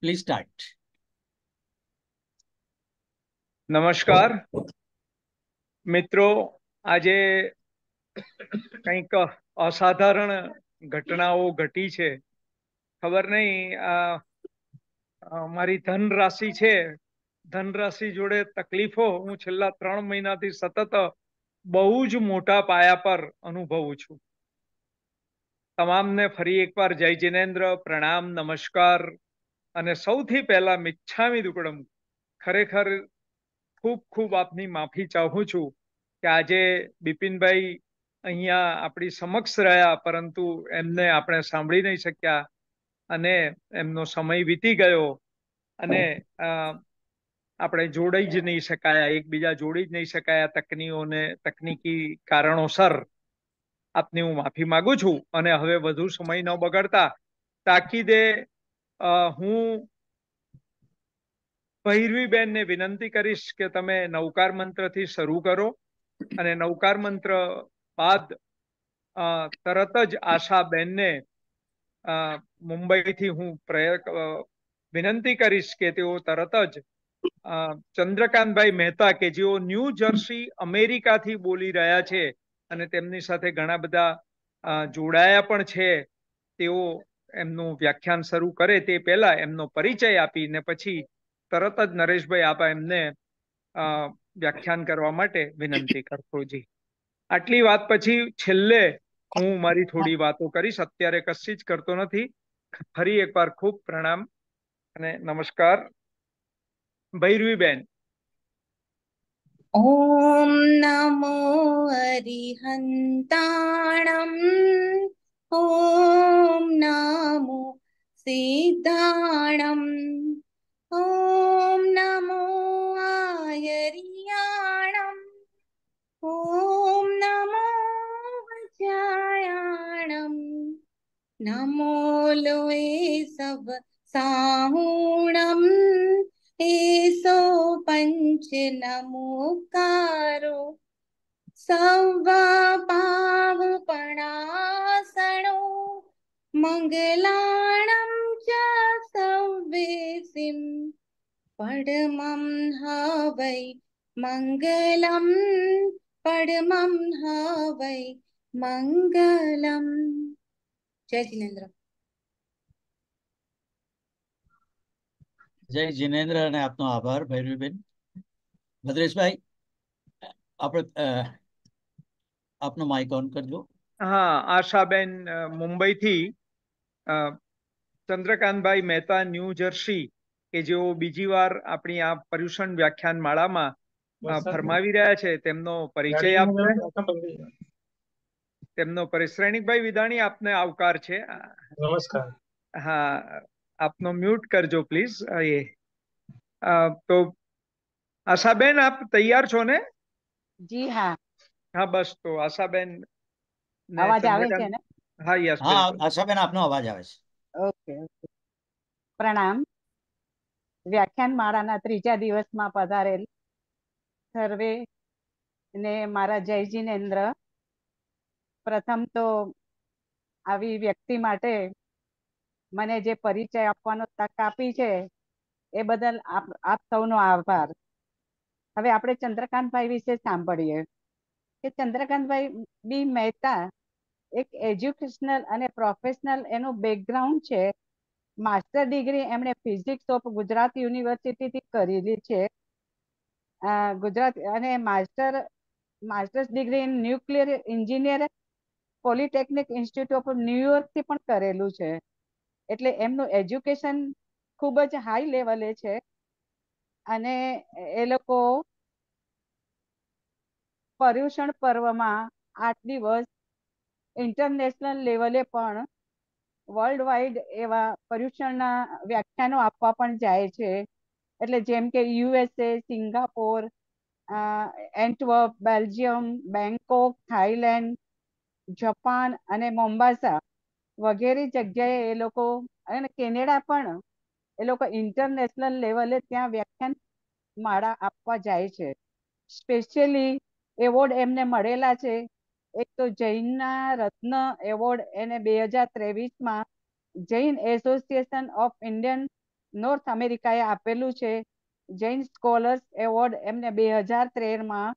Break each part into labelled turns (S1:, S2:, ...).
S1: Please start નમસ્કાર મિત્રો આજે કંઈક અસાધારણ ઘટનાઓ ઘટી છે ખબર નહીં મારી ધન રાશિ છે ધન રાશિ જોડે તકલીફો હું છેલ્લા ત્રણ મહિનાથી સતત બહુ જ મોટા પાયા પર અનુભવું છું તમામને ફરી એકવાર જય જિનેન્દ્ર પ્રણામ નમસ્કાર અને સૌથી પહેલા મિચ્છામી દુકડમ ખરેખર ખૂબ ખૂબ આપની માફી ચાહું છું કે આજે બિપિનભાઈ અહીંયા આપણી સમક્ષ રહ્યા પરંતુ એમને આપણે સાંભળી નહીં શક્યા અને એમનો સમય વીતી ગયો અને આપણે જોડાઈ જ નહીં શકાયા એકબીજા જોડી જ નહીં શકાયા તકનીઓને તકનીકી કારણોસર આપની હું માફી માંગુ છું અને હવે વધુ સમય ન બગડતા તાકીદે હું પહેરવી બેનને વિનંતી કરીશ કે તમે નવકાર મંત્રથી શરૂ કરો અને નૌકાર મંત્ર બાદ તરત જ આશા બેનને મુંબઈથી હું વિનંતી કરીશ કે તેઓ તરત જ ચંદ્રકાંતભાઈ મહેતા કે જેઓ ન્યૂ જર્સી અમેરિકાથી બોલી રહ્યા છે અને તેમની સાથે ઘણા બધા જોડાયા પણ છે તેઓ એમનું વ્યાખ્યાન શરૂ કરે તે પહેલા એમનો પરિચય આપીને પછી તરત જ નરેશભાઈ આપ એમને વ્યાખ્યાન કરવા માટે વિનંતી કરશો જી આટલી વાત પછી છેલ્લે હું મારી થોડી વાતો કરીશ અત્યારે કશી જ કરતો નથી ફરી એકવાર ખૂબ પ્રણામ અને નમસ્કાર ભૈરવી બેન
S2: ઓમ નમો હરિહંતાણમ ॐ नमो सिद्धाणम् ॐ नमो आयरियाणम् ॐ नमो वज्रायाणम् नमो लोए सब साहूणम् एषो पञ्च नमोकारो સવા પાવ મંગલાણમ ચ સવેસિમ પડમમ હવૈ મંગલમ પડમમ હવૈ મંગલમ જય જીનેન્દ્ર
S3: જય જીનેન્દ્ર અને આપનો આભાર ભૈરવીબેન
S1: ભદ્રેશભાઈ આપણે આપનો માઇક ઓન કરજો હા આશાબેન મુંબઈથી ચંદ્રકાંતભાઈ મહેતા ન્યૂ જર્સી કે જેઓ બીજી વાર આપણી આ પર્યુષણ વ્યાખ્યાન માળામાં ફરમાવી રહ્યા છે તેમનો પરિચય આપશે તેમનો પરિશ્રેણિકભાઈ વિદાણી આપને આવકાર છે નમસ્કાર હા આપનો મ્યુટ કરજો પ્લીઝ એ તો આશાબેન આપ તૈયાર છો ને જી હા હા બસ તો આશાબેન અવાજ આવે છે ને હા યસ હા આશાબેન આપનો અવાજ આવે છે
S2: ઓકે પ્રણામ વ્યાખ્યાન માળાના ત્રીજા દિવસમાં પધારેલ સર્વે ને મારા જય જીનેન્દ્ર પ્રથમ તો આવી વ્યક્તિ માટે મને જે પરિચય આપવાનો તક આપી છે એ બદલ આપ આપ સૌનો આભાર હવે આપણે ચંદ્રકાંતભાઈ વિશે સાંભળીએ કે ચંદ્રકાંતભાઈ બી મહેતા એક એજ્યુકેશનલ અને પ્રોફેશનલ એનું બેકગ્રાઉન્ડ છે માસ્ટર ડિગ્રી એમણે ફિઝિક્સ ઓફ ગુજરાત યુનિવર્સિટીથી કરેલી છે ગુજરાત અને master masters degree in nuclear engineer polytechnic institute of ન્યુયોર્કથી પણ કરેલું છે એટલે એમનું એજ્યુકેશન ખૂબ જ હાઈ લેવલે છે અને એ લોકો પર્યુષણ પર્વમાં આઠ દિવસ ઇન્ટરનેશનલ લેવલે પણ વર્લ્ડ વાઇડ એવા પર્યુષણના વ્યાખ્યાનો આપવા પણ જાય છે એટલે જેમ કે USA Singapore Antwerp Belgium Bangkok Thailand Japan અને મોમ્બાસા વગેરે જગ્યાએ એ લોકો અને કેનેડા પણ એ લોકો ઇન્ટરનેશનલ લેવલે ત્યાં વ્યાખ્યાન માળા આપવા જાય છે સ્પેશિયલી એવોર્ડ એમને મળેલા છે એક તો જૈનના રત્ન એવોર્ડ એને બે હજાર ત્રેવીસમાં Jain association of Indian north અમેરિકાએ આપેલું છે જૈન સ્કોલર્સ એવોર્ડ એમને બે હજાર તેરમાં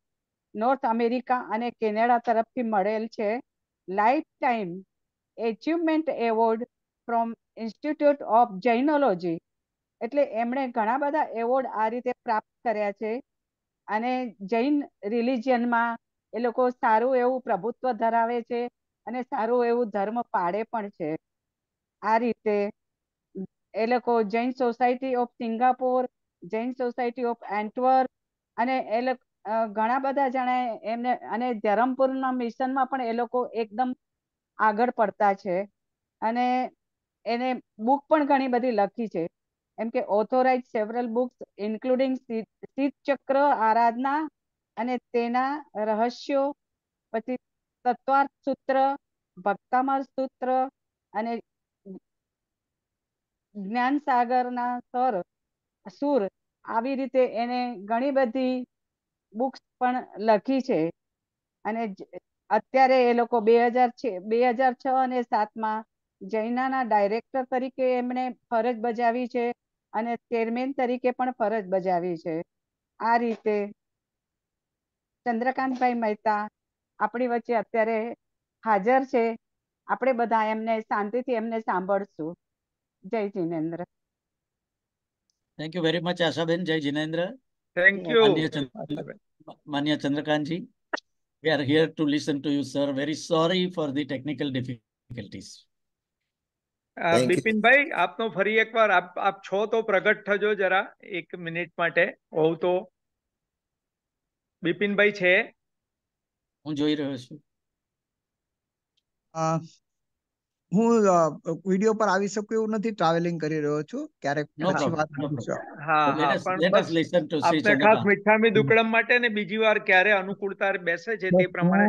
S2: નોર્થ અમેરિકા અને કેનેડા તરફથી મળેલ છે life time achievement award from institute of Jainology એટલે એમણે ઘણા બધા એવોર્ડ આ રીતે પ્રાપ્ત કર્યા છે અને જૈન રિલિજિયનમાં એ લોકો સારું એવું પ્રભુત્વ ધરાવે છે અને સારું એવું ધર્મ પાડે પણ છે આ રીતે એ લોકો Jain society of Singapore Jain society of Antwerp અને એ લોકો ઘણા બધા જણા એમને અને ધરમપુરના મિશનમાં પણ એ લોકો એકદમ આગળ પડતા છે અને એને બુક પણ ઘણી બધી લખી છે એમ કે ઓથોરાઇઝ સેવરલ બુક્સ ઇન્ક્લુડિંગ શીત ચક્ર આરાધના અને તેના રહસ્યો પછી તત્વાર્થ સૂત્ર ભક્તામર સૂત્ર અને જ્ઞાન સાગરના સર સુર આવી રીતે એને ઘણી બધી બુક્સ પણ લખી છે અને અત્યારે એ લોકો બે હજાર છે બે હજાર છ અને સાતમાં જૈનાના ડાયરેક્ટર તરીકે એમણે ફરજ બજાવી છે અને ચેરમેન તરીકે પણ ફરજ બજાવી છે આ રીતે ચંદ્રકાંતભાઈ મહેતા આપણી વચ્ચે અત્યારે હાજર છે આપણે બધા એમને શાંતિથી એમને સાંભળશું Jai Jinendra
S3: thank you very much Ashaben Jai Jinendra thank you માન્ય Chandrakantji we are here to listen to you sir very sorry for the technical difficulties Bipinbhai
S1: આપનો ફરી એકવાર આપ આપ છો તો પ્રગટ થજો જરા એક મિનિટ માટે હોવ તો બિપિનભાઈ છે હું જોઈ રહ્યો છું
S4: હું વિડીયો પર આવી શકું એવું નથી ટ્રાવેલિંગ કરી રહ્યો છું ક્યારેક પછી
S1: વાત મીઠામી દુકડમ માટે ને બીજી વાર ક્યારે અનુકૂળતા બેસે છે તે પ્રમાણે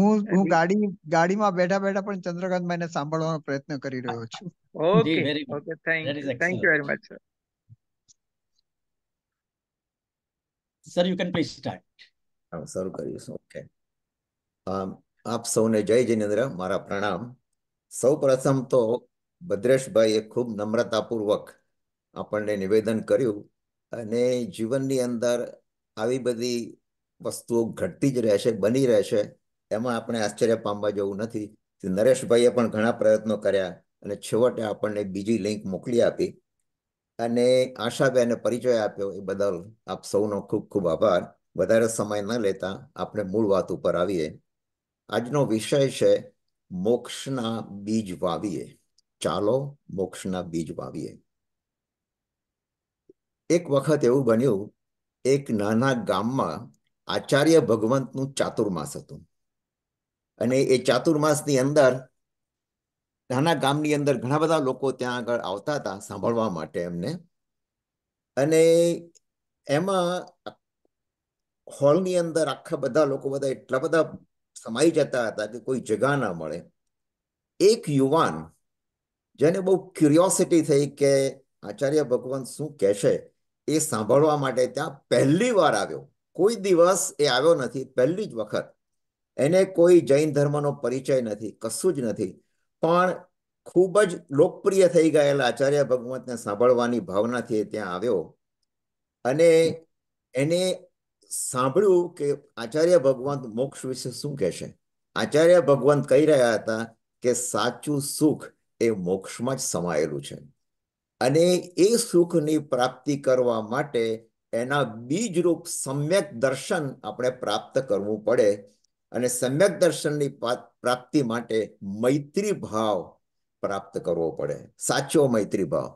S4: હું હું ગાડી ગાડીમાં બેઠા બેઠા પણ ચંદ્રકાંતભાઈ ને સાંભળવાનો પ્રયત્ન કરી રહ્યો છું okay
S1: okay thank you thank you very much
S4: sir you can please start શરૂ કરીશું ઓકે આપ સૌને જય જિનેન્દ્ર મારા પ્રણામ સૌ પ્રથમ તો ભદ્રેશભાઈએ ખૂબ નમ્રતાપૂર્વક આપણને નિવેદન કર્યું અને જીવનની અંદર આવી બધી વસ્તુઓ ઘટતી જ રહેશે બની રહેશે એમાં આપણે આશ્ચર્ય પામવા જેવું નથી નરેશભાઈએ પણ ઘણા પ્રયત્નો કર્યા અને છેવટે આપણને બીજી લિંક મોકલી આપી અને આશાબેને પરિચય આપ્યો એ બદલ આપ સૌનો ખૂબ ખૂબ આભાર વધારે સમય ન લેતા આપણે મૂળ વાત ઉપર આવીએ આજનો વિષય છે મોક્ષના બીજ વાવીએ ચાલો મોક્ષના બીજ વાવીએ એક વખત એવું બન્યું એક નાના ગામમાં આચાર્ય ભગવંતનું ચાતુર્માસ હતું અને એ ચાતુર્માસની અંદર નાના ગામની અંદર ઘણા બધા લોકો ત્યાં આગળ આવતા હતા સાંભળવા માટે એમને અને એમાં હોલની અંદર આખા બધા લોકો બધા એટલા બધા સમાઈ જતા હતા કે કોઈ જગા ના મળે એક યુવાન જેને બહુ ક્યુરિયોસિટી થઈ કે આચાર્ય ભગવાન શું કહેશે એ સાંભળવા માટે ત્યાં પહેલી વાર આવ્યો કોઈ દિવસ એ આવ્યો નથી પહેલી જ વખત એને કોઈ જૈન ધર્મનો પરિચય નથી કશું જ નથી પણ ખૂબ જ લોકપ્રિય થઈ ગયેલા આચાર્ય ભગવંતને સાંભળવાની ભાવનાથી એ ત્યાં આવ્યો અને એને સાંભળ્યું કે આચાર્ય ભગવાન મોક્ષ વિશે શું કહેશે આચાર્ય ભગવાન કહી રહ્યા હતા કે સાચું સુખ એ મોક્ષમાં જ સમાયેલું છે અને એ સુખની પ્રાપ્તિ કરવા માટે એના બીજરૂપ સમ્યક દર્શન આપણે પ્રાપ્ત કરવું પડે અને સમ્યક દર્શનની પ્રાપ્તિ માટે મૈત્રી ભાવ પ્રાપ્ત કરવો પડે સાચો મૈત્રી ભાવ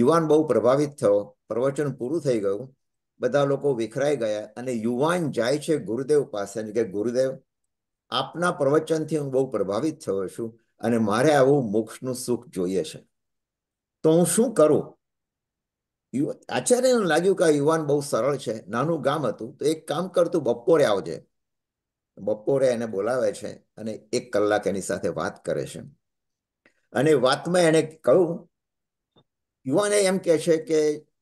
S4: યુવાન બહુ પ્રભાવિત થયો પ્રવચન પૂરું થઈ ગયું બધા લોકો વિખરાઈ ગયા અને યુવાન જાય છે ગુરુદેવ પાસે કે ગુરુદેવ આપના પ્રવચનથી હું બહુ પ્રભાવિત થયો છું અને મારે આવું મોક્ષનું સુખ જોઈએ છે તો હું શું કરું આચાર્યને લાગ્યું કે આ યુવાન બહુ સરળ છે નાનું ગામ હતું તો એક કામ કરતું બપોરે આવજે બપોરે એને બોલાવે છે અને એક કલાક એની સાથે વાત કરે છે અને વાતમાં એને કહ્યું યુવાને એમ કહે છે કે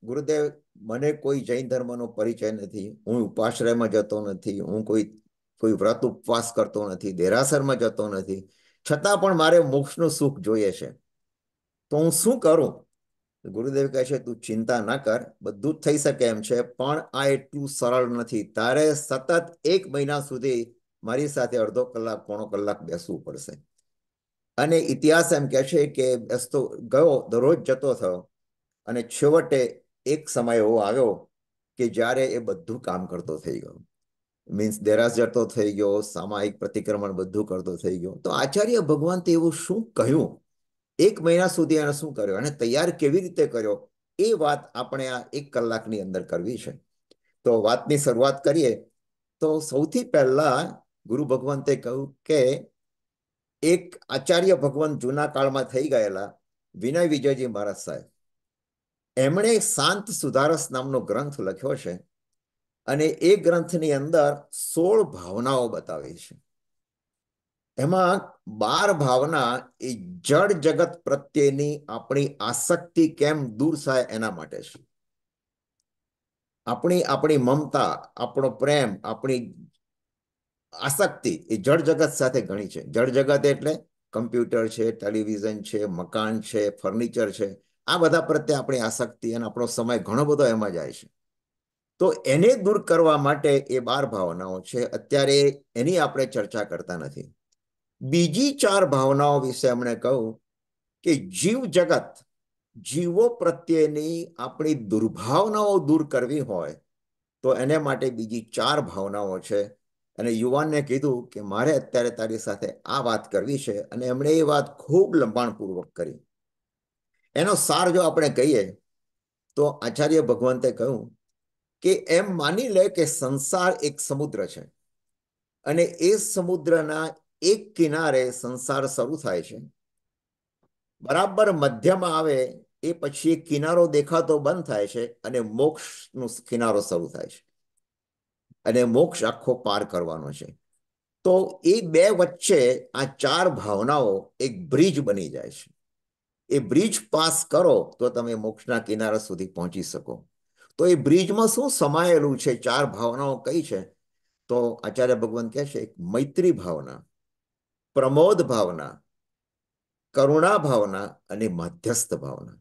S4: ગુરુદેવ મને કોઈ જૈન ધર્મનો પરિચય નથી હું ઉપાશ્રયમાં જતો નથી હું કોઈ કોઈ વ્રત ઉપવાસ કરતો નથી દેરાસરમાં જતો નથી છતાં પણ મારે મોક્ષનું સુખ જોઈએ છે તો હું શું કરું ગુરુદેવ કહે છે તું ચિંતા ના કર બધું જ થઈ શકે એમ છે પણ આ એટલું સરળ નથી તારે સતત એક મહિના સુધી મારી સાથે અડધો કલાક પોણો કલાક બેસવું પડશે અને ઇતિહાસ એમ કહે છે કે બેસતો ગયો દરરોજ જતો થયો અને છેવટે એક સમય એવો આવ્યો કે જ્યારે એ બધું કામ કરતો થઈ ગયો મીન્સ દેરાસ જતો થઈ ગયો સામાયિક પ્રતિક્રમણ બધું કરતો થઈ ગયો તો આચાર્ય ભગવાન એવું શું કહ્યું એક મહિના સુધી એને શું કર્યો અને તૈયાર કેવી રીતે કર્યો એ વાત આપણે આ એક કલાકની અંદર કરવી છે તો વાતની શરૂઆત કરીએ તો સૌથી પહેલા ગુરુ ભગવંતે કહ્યું કે એક આચાર્ય ભગવાન જૂના કાળમાં થઈ ગયેલા વિનય વિજયજી મહારાજ સાહેબ એમણે શાંત સુધારસ નામનો ગ્રંથ લખ્યો છે અને એ ગ્રંથની અંદર સોળ ભાવનાઓ બતાવી છે એમાં બાર ભાવના એ જળ જગત પ્રત્યેની આપણી આસક્તિ કેમ દૂર થાય એના માટે છે આપણી આપણી મમતા આપણો પ્રેમ આપણી આસક્તિ એ જળ જગત સાથે ઘણી છે જળ જગત એટલે કમ્પ્યુટર છે ટેલિવિઝન છે મકાન છે ફર્નિચર છે આ બધા પ્રત્યે આપણી આસક્તિ અને આપણો સમય ઘણો બધો એમાં જાય છે તો એને દૂર કરવા માટે એ બાર ભાવનાઓ છે અત્યારે એની આપણે ચર્ચા કરતા નથી બીજી ચાર ભાવનાઓ વિશે એમણે કહું કે જીવ જગત જીવો પ્રત્યેની આપણી દુર્ભાવનાઓ દૂર કરવી હોય તો એને માટે બીજી ચાર ભાવનાઓ છે અને યુવાનને કીધું કે મારે અત્યારે તારી સાથે આ વાત કરવી છે અને એમણે એ વાત ખૂબ લંબાણપૂર્વક કરી એનો સાર જો આપણે કહીએ તો આચાર્ય ભગવંતે કહ્યું કે એમ માની લે કે સંસાર એક સમુદ્ર છે અને એ સમુદ્રના એક કિનારે સંસાર શરૂ થાય છે બરાબર મધ્યમાં આવે એ પછી એ કિનારો દેખાતો બંધ થાય છે અને મોક્ષનો કિનારો શરૂ થાય છે અને મોક્ષ આખો પાર કરવાનો છે તો એ બે વચ્ચે આ ચાર ભાવનાઓ એક બ્રિજ બની જાય છે એ બ્રિજ પાસ કરો તો તમે મોક્ષના કિનારા સુધી પહોંચી શકો તો એ બ્રિજમાં શું સમાયેલું છે ચાર ભાવનાઓ કઈ છે તો આચાર્ય ભગવાન કહે છે મૈત્રી ભાવના પ્રમોદ ભાવના કરુણા ભાવના અને મધ્યસ્થ ભાવના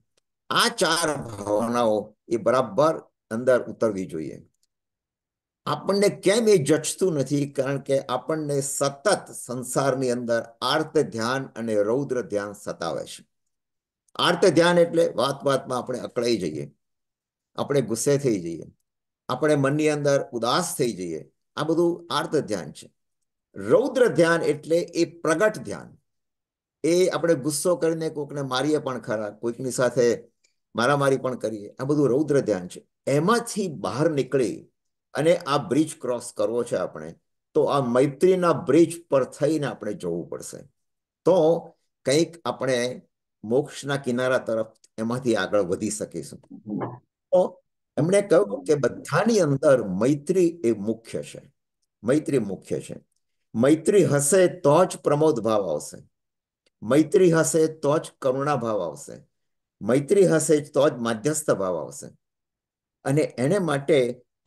S4: આ ચાર ભાવનાઓ એ બરાબર અંદર ઉતરવી જોઈએ આપણને કેમ એ જચતું નથી કારણ કે આપણને સતત સંસારની અંદર આર્ત ધ્યાન અને રૌદ્ર ધ્યાન સતાવે છે આર્ત ધ્યાન એટલે વાત વાતમાં આપણે અકળાઈ જઈએ આપણે ગુસ્સે થઈ જઈએ આપણે મનની અંદર ઉદાસ થઈ જઈએ આ બધું આર્ત ધ્યાન છે રૌદ્ર ધ્યાન એટલે એ પ્રગટ ધ્યાન એ આપણે ગુસ્સો કરીને કોઈકને મારીએ પણ ખરા કોઈકની સાથે મારામારી પણ કરીએ આ બધું રૌદ્ર ધ્યાન છે એમાંથી બહાર નીકળી અને આ બ્રિજ ક્રોસ કરવો છે આપણે તો આ મૈત્રીના બ્રિજ પર થઈને આપણે જવું પડશે તો કંઈક આપણે મોક્ષના કિનારા તરફ એમાંથી આગળ વધી શકીશું તો એમણે કહ્યું કે બધાની અંદર મૈત્રી એ મુખ્ય છે મૈત્રી મુખ્ય છે મૈત્રી હશે તો જ પ્રમોદ ભાવ આવશે મૈત્રી હશે તો જ કરુણા ભાવ આવશે મૈત્રી હશે તો જ માધ્યસ્થ ભાવ આવશે અને એને માટે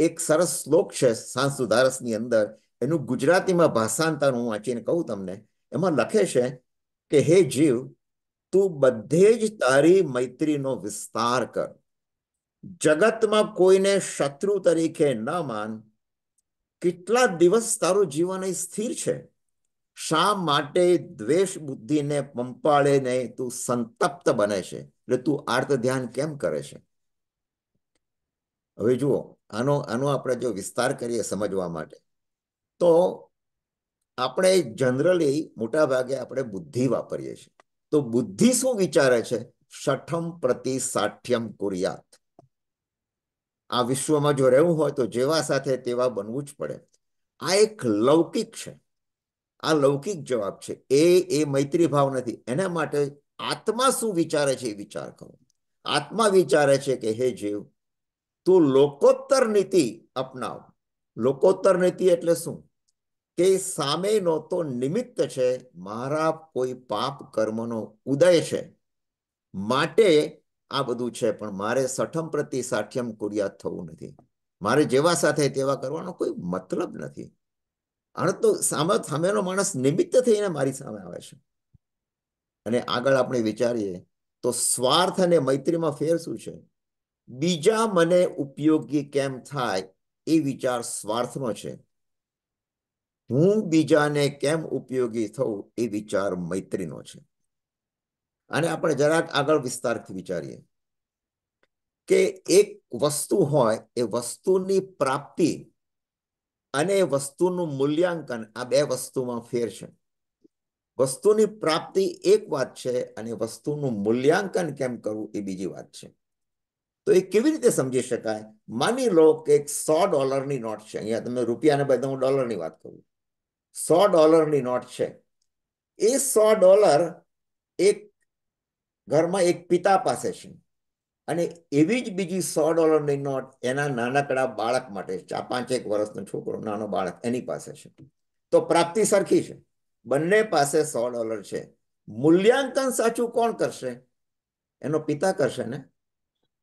S4: એક સરસ શ્લોક છે સાંસ સુધારસની અંદર એનું ગુજરાતીમાં ભાષાંતર હું વાંચીને કહું તમને એમાં લખે છે કે હે જીવ તું બધે જ તારી મૈત્રીનો વિસ્તાર કર જગતમાં કોઈને શત્રુ તરીકે ન માન કેટલા દિવસ તારું જીવન સ્થિર છે શા માટે દ્વેષ બુદ્ધિને પંપાળીને તું સંતપ્ત બને છે એટલે તું આર્ત ધ્યાન કેમ કરે છે હવે જુઓ આનો આનો આપણે જો વિસ્તાર કરીએ સમજવા માટે તો આપણે જનરલી મોટા ભાગે આપણે બુદ્ધિ વાપરીએ છીએ તો બુદ્ધિ શું વિચારે છે સઠમ પ્રતિ સાઠ્યમ કુરિયાત આ વિશ્વમાં જો રહેવું હોય તો જેવા સાથે તેવા બનવું જ પડે આ એક લૌકિક છે આ લૌકિક જવાબ છે એ એ મૈત્રી ભાવ નથી એના માટે આત્મા શું વિચારે છે એ વિચાર કરો આત્મા વિચારે છે કે હે જીવ તું લોકોત્તર નીતિ અપનાવ લોકોત્તર નીતિ એટલે શું કે સામેનો તો નિમિત્ત છે મારા કોઈ પાપ કર્મનો ઉદય છે માટે આ બધું છે પણ મારે સઠમ પ્રતિ સાઠ્યમ કુરિયાત થવું નથી મારે જેવા સાથે તેવા કરવાનો કોઈ મતલબ નથી અને તો સામે સામેનો માણસ નિમિત્ત થઈને મારી સામે આવે છે અને આગળ આપણે વિચારીએ તો સ્વાર્થ અને મૈત્રીમાં ફેર શું છે બીજા મને ઉપયોગી કેમ થાય એ વિચાર સ્વાર્થનો છે હું બીજાને કેમ ઉપયોગી થવું એ વિચાર મૈત્રીનો છે અને આપણે જરાક આગળ વિસ્તારથી વિચારીએ કે એક વસ્તુ હોય એ વસ્તુની પ્રાપ્તિ અને વસ્તુનું મૂલ્યાંકન આ બે વસ્તુમાં ફેર છે વસ્તુની પ્રાપ્તિ એક વાત છે અને વસ્તુનું મૂલ્યાંકન કેમ કરવું એ બીજી વાત છે તો એ કેવી રીતે સમજી શકાય માની લો કે એક સો ડોલરની નોટ છે અહીંયા તમે રૂપિયાને બધા હું ડોલરની વાત કરું સો ડોલરની નોટ છે એ સો ડોલર એક ઘરમાં એક પિતા પાસે છે અને એવી જ બીજી સો ડોલરની નોટ એના નાનકડા બાળક માટે ચાર પાંચ એક વર્ષનો છોકરો નાનો બાળક એની પાસે છે તો પ્રાપ્તિ સરખી છે બંને પાસે સો ડોલર છે મૂલ્યાંકન સાચું કોણ કરશે એનો પિતા કરશે ને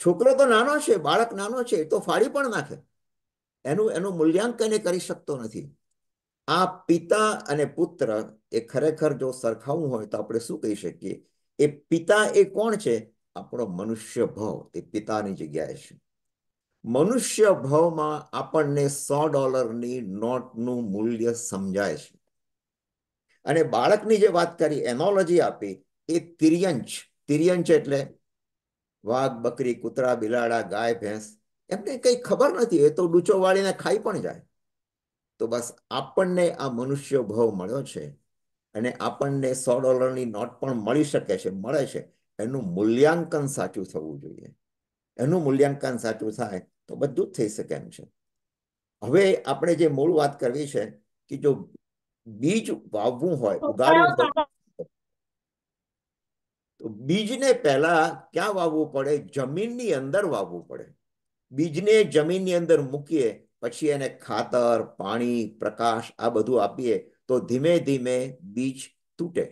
S4: છોકરો તો નાનો છે બાળક નાનો છે તો ફાડી પણ નાખે એનું એનું મૂલ્યાંકન એ કરી શકતો નથી આ પિતા અને પુત્ર એ ખરેખર જો સરખાવવું હોય તો આપણે શું કહી શકીએ એ પિતા એ કોણ છે આપણો મનુષ્ય ભવ એ પિતાની જગ્યાએ છે મનુષ્ય ભવમાં આપણને સો ડોલરની નોટનું મૂલ્ય સમજાય છે અને બાળકની જે વાત કરી એનોલોજી આપી એ તિર્યંચ તિર્યંચ એટલે વાઘ બકરી કૂતરા બિલાડા ગાય ભેંસ એમને કંઈ ખબર નથી એ તો ડૂચો વાળીને ખાઈ પણ જાય તો બસ આપણને આ મનુષ્ય ભવ મળ્યો છે અને આપણને સો ડોલરની નોટ પણ મળી શકે છે મળે છે એનું મૂલ્યાંકન સાચું થવું જોઈએ એનું મૂલ્યાંકન સાચું થાય તો બધું જ થઈ શકે એમ છે હવે આપણે જે મૂળ વાત કરવી છે કે જો બીજ વાવવું હોય ઉગાડવું હોય તો બીજને પહેલા ક્યાં વાવવું પડે જમીનની અંદર વાવવું પડે બીજને જમીનની અંદર મૂકીએ પછી એને ખાતર પાણી પ્રકાશ આ બધું આપીએ તો ધીમે ધીમે બીજ તૂટે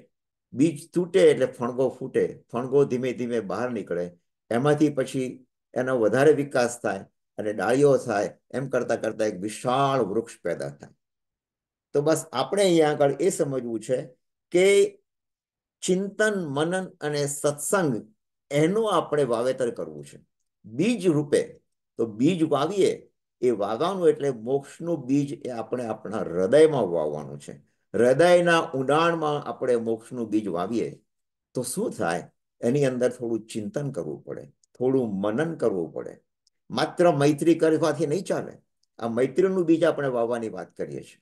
S4: બીજ તૂટે એટલે ફણગો ફૂટે ફણગો ધીમે ધીમે બહાર નીકળે એમાંથી પછી એનો વધારે વિકાસ થાય અને ડાળીઓ થાય એમ કરતાં કરતાં એક વિશાળ વૃક્ષ પેદા થાય તો બસ આપણે અહીંયા આગળ એ સમજવું છે કે ચિંતન મનન અને સત્સંગ એનું આપણે વાવેતર કરવું છે બીજ રૂપે તો બીજ વાવીએ એ વાવવાનું એટલે મોક્ષનું બીજ એ આપણે આપણા હૃદયમાં વાવવાનું છે હૃદયના ઊંડાણમાં આપણે મોક્ષનું બીજ વાવીએ તો શું થાય એની અંદર થોડું ચિંતન કરવું પડે થોડું મનન કરવું પડે માત્ર મૈત્રી કરવાથી નહીં ચાલે આ મૈત્રીનું બીજ આપણે વાવવાની વાત કરીએ છીએ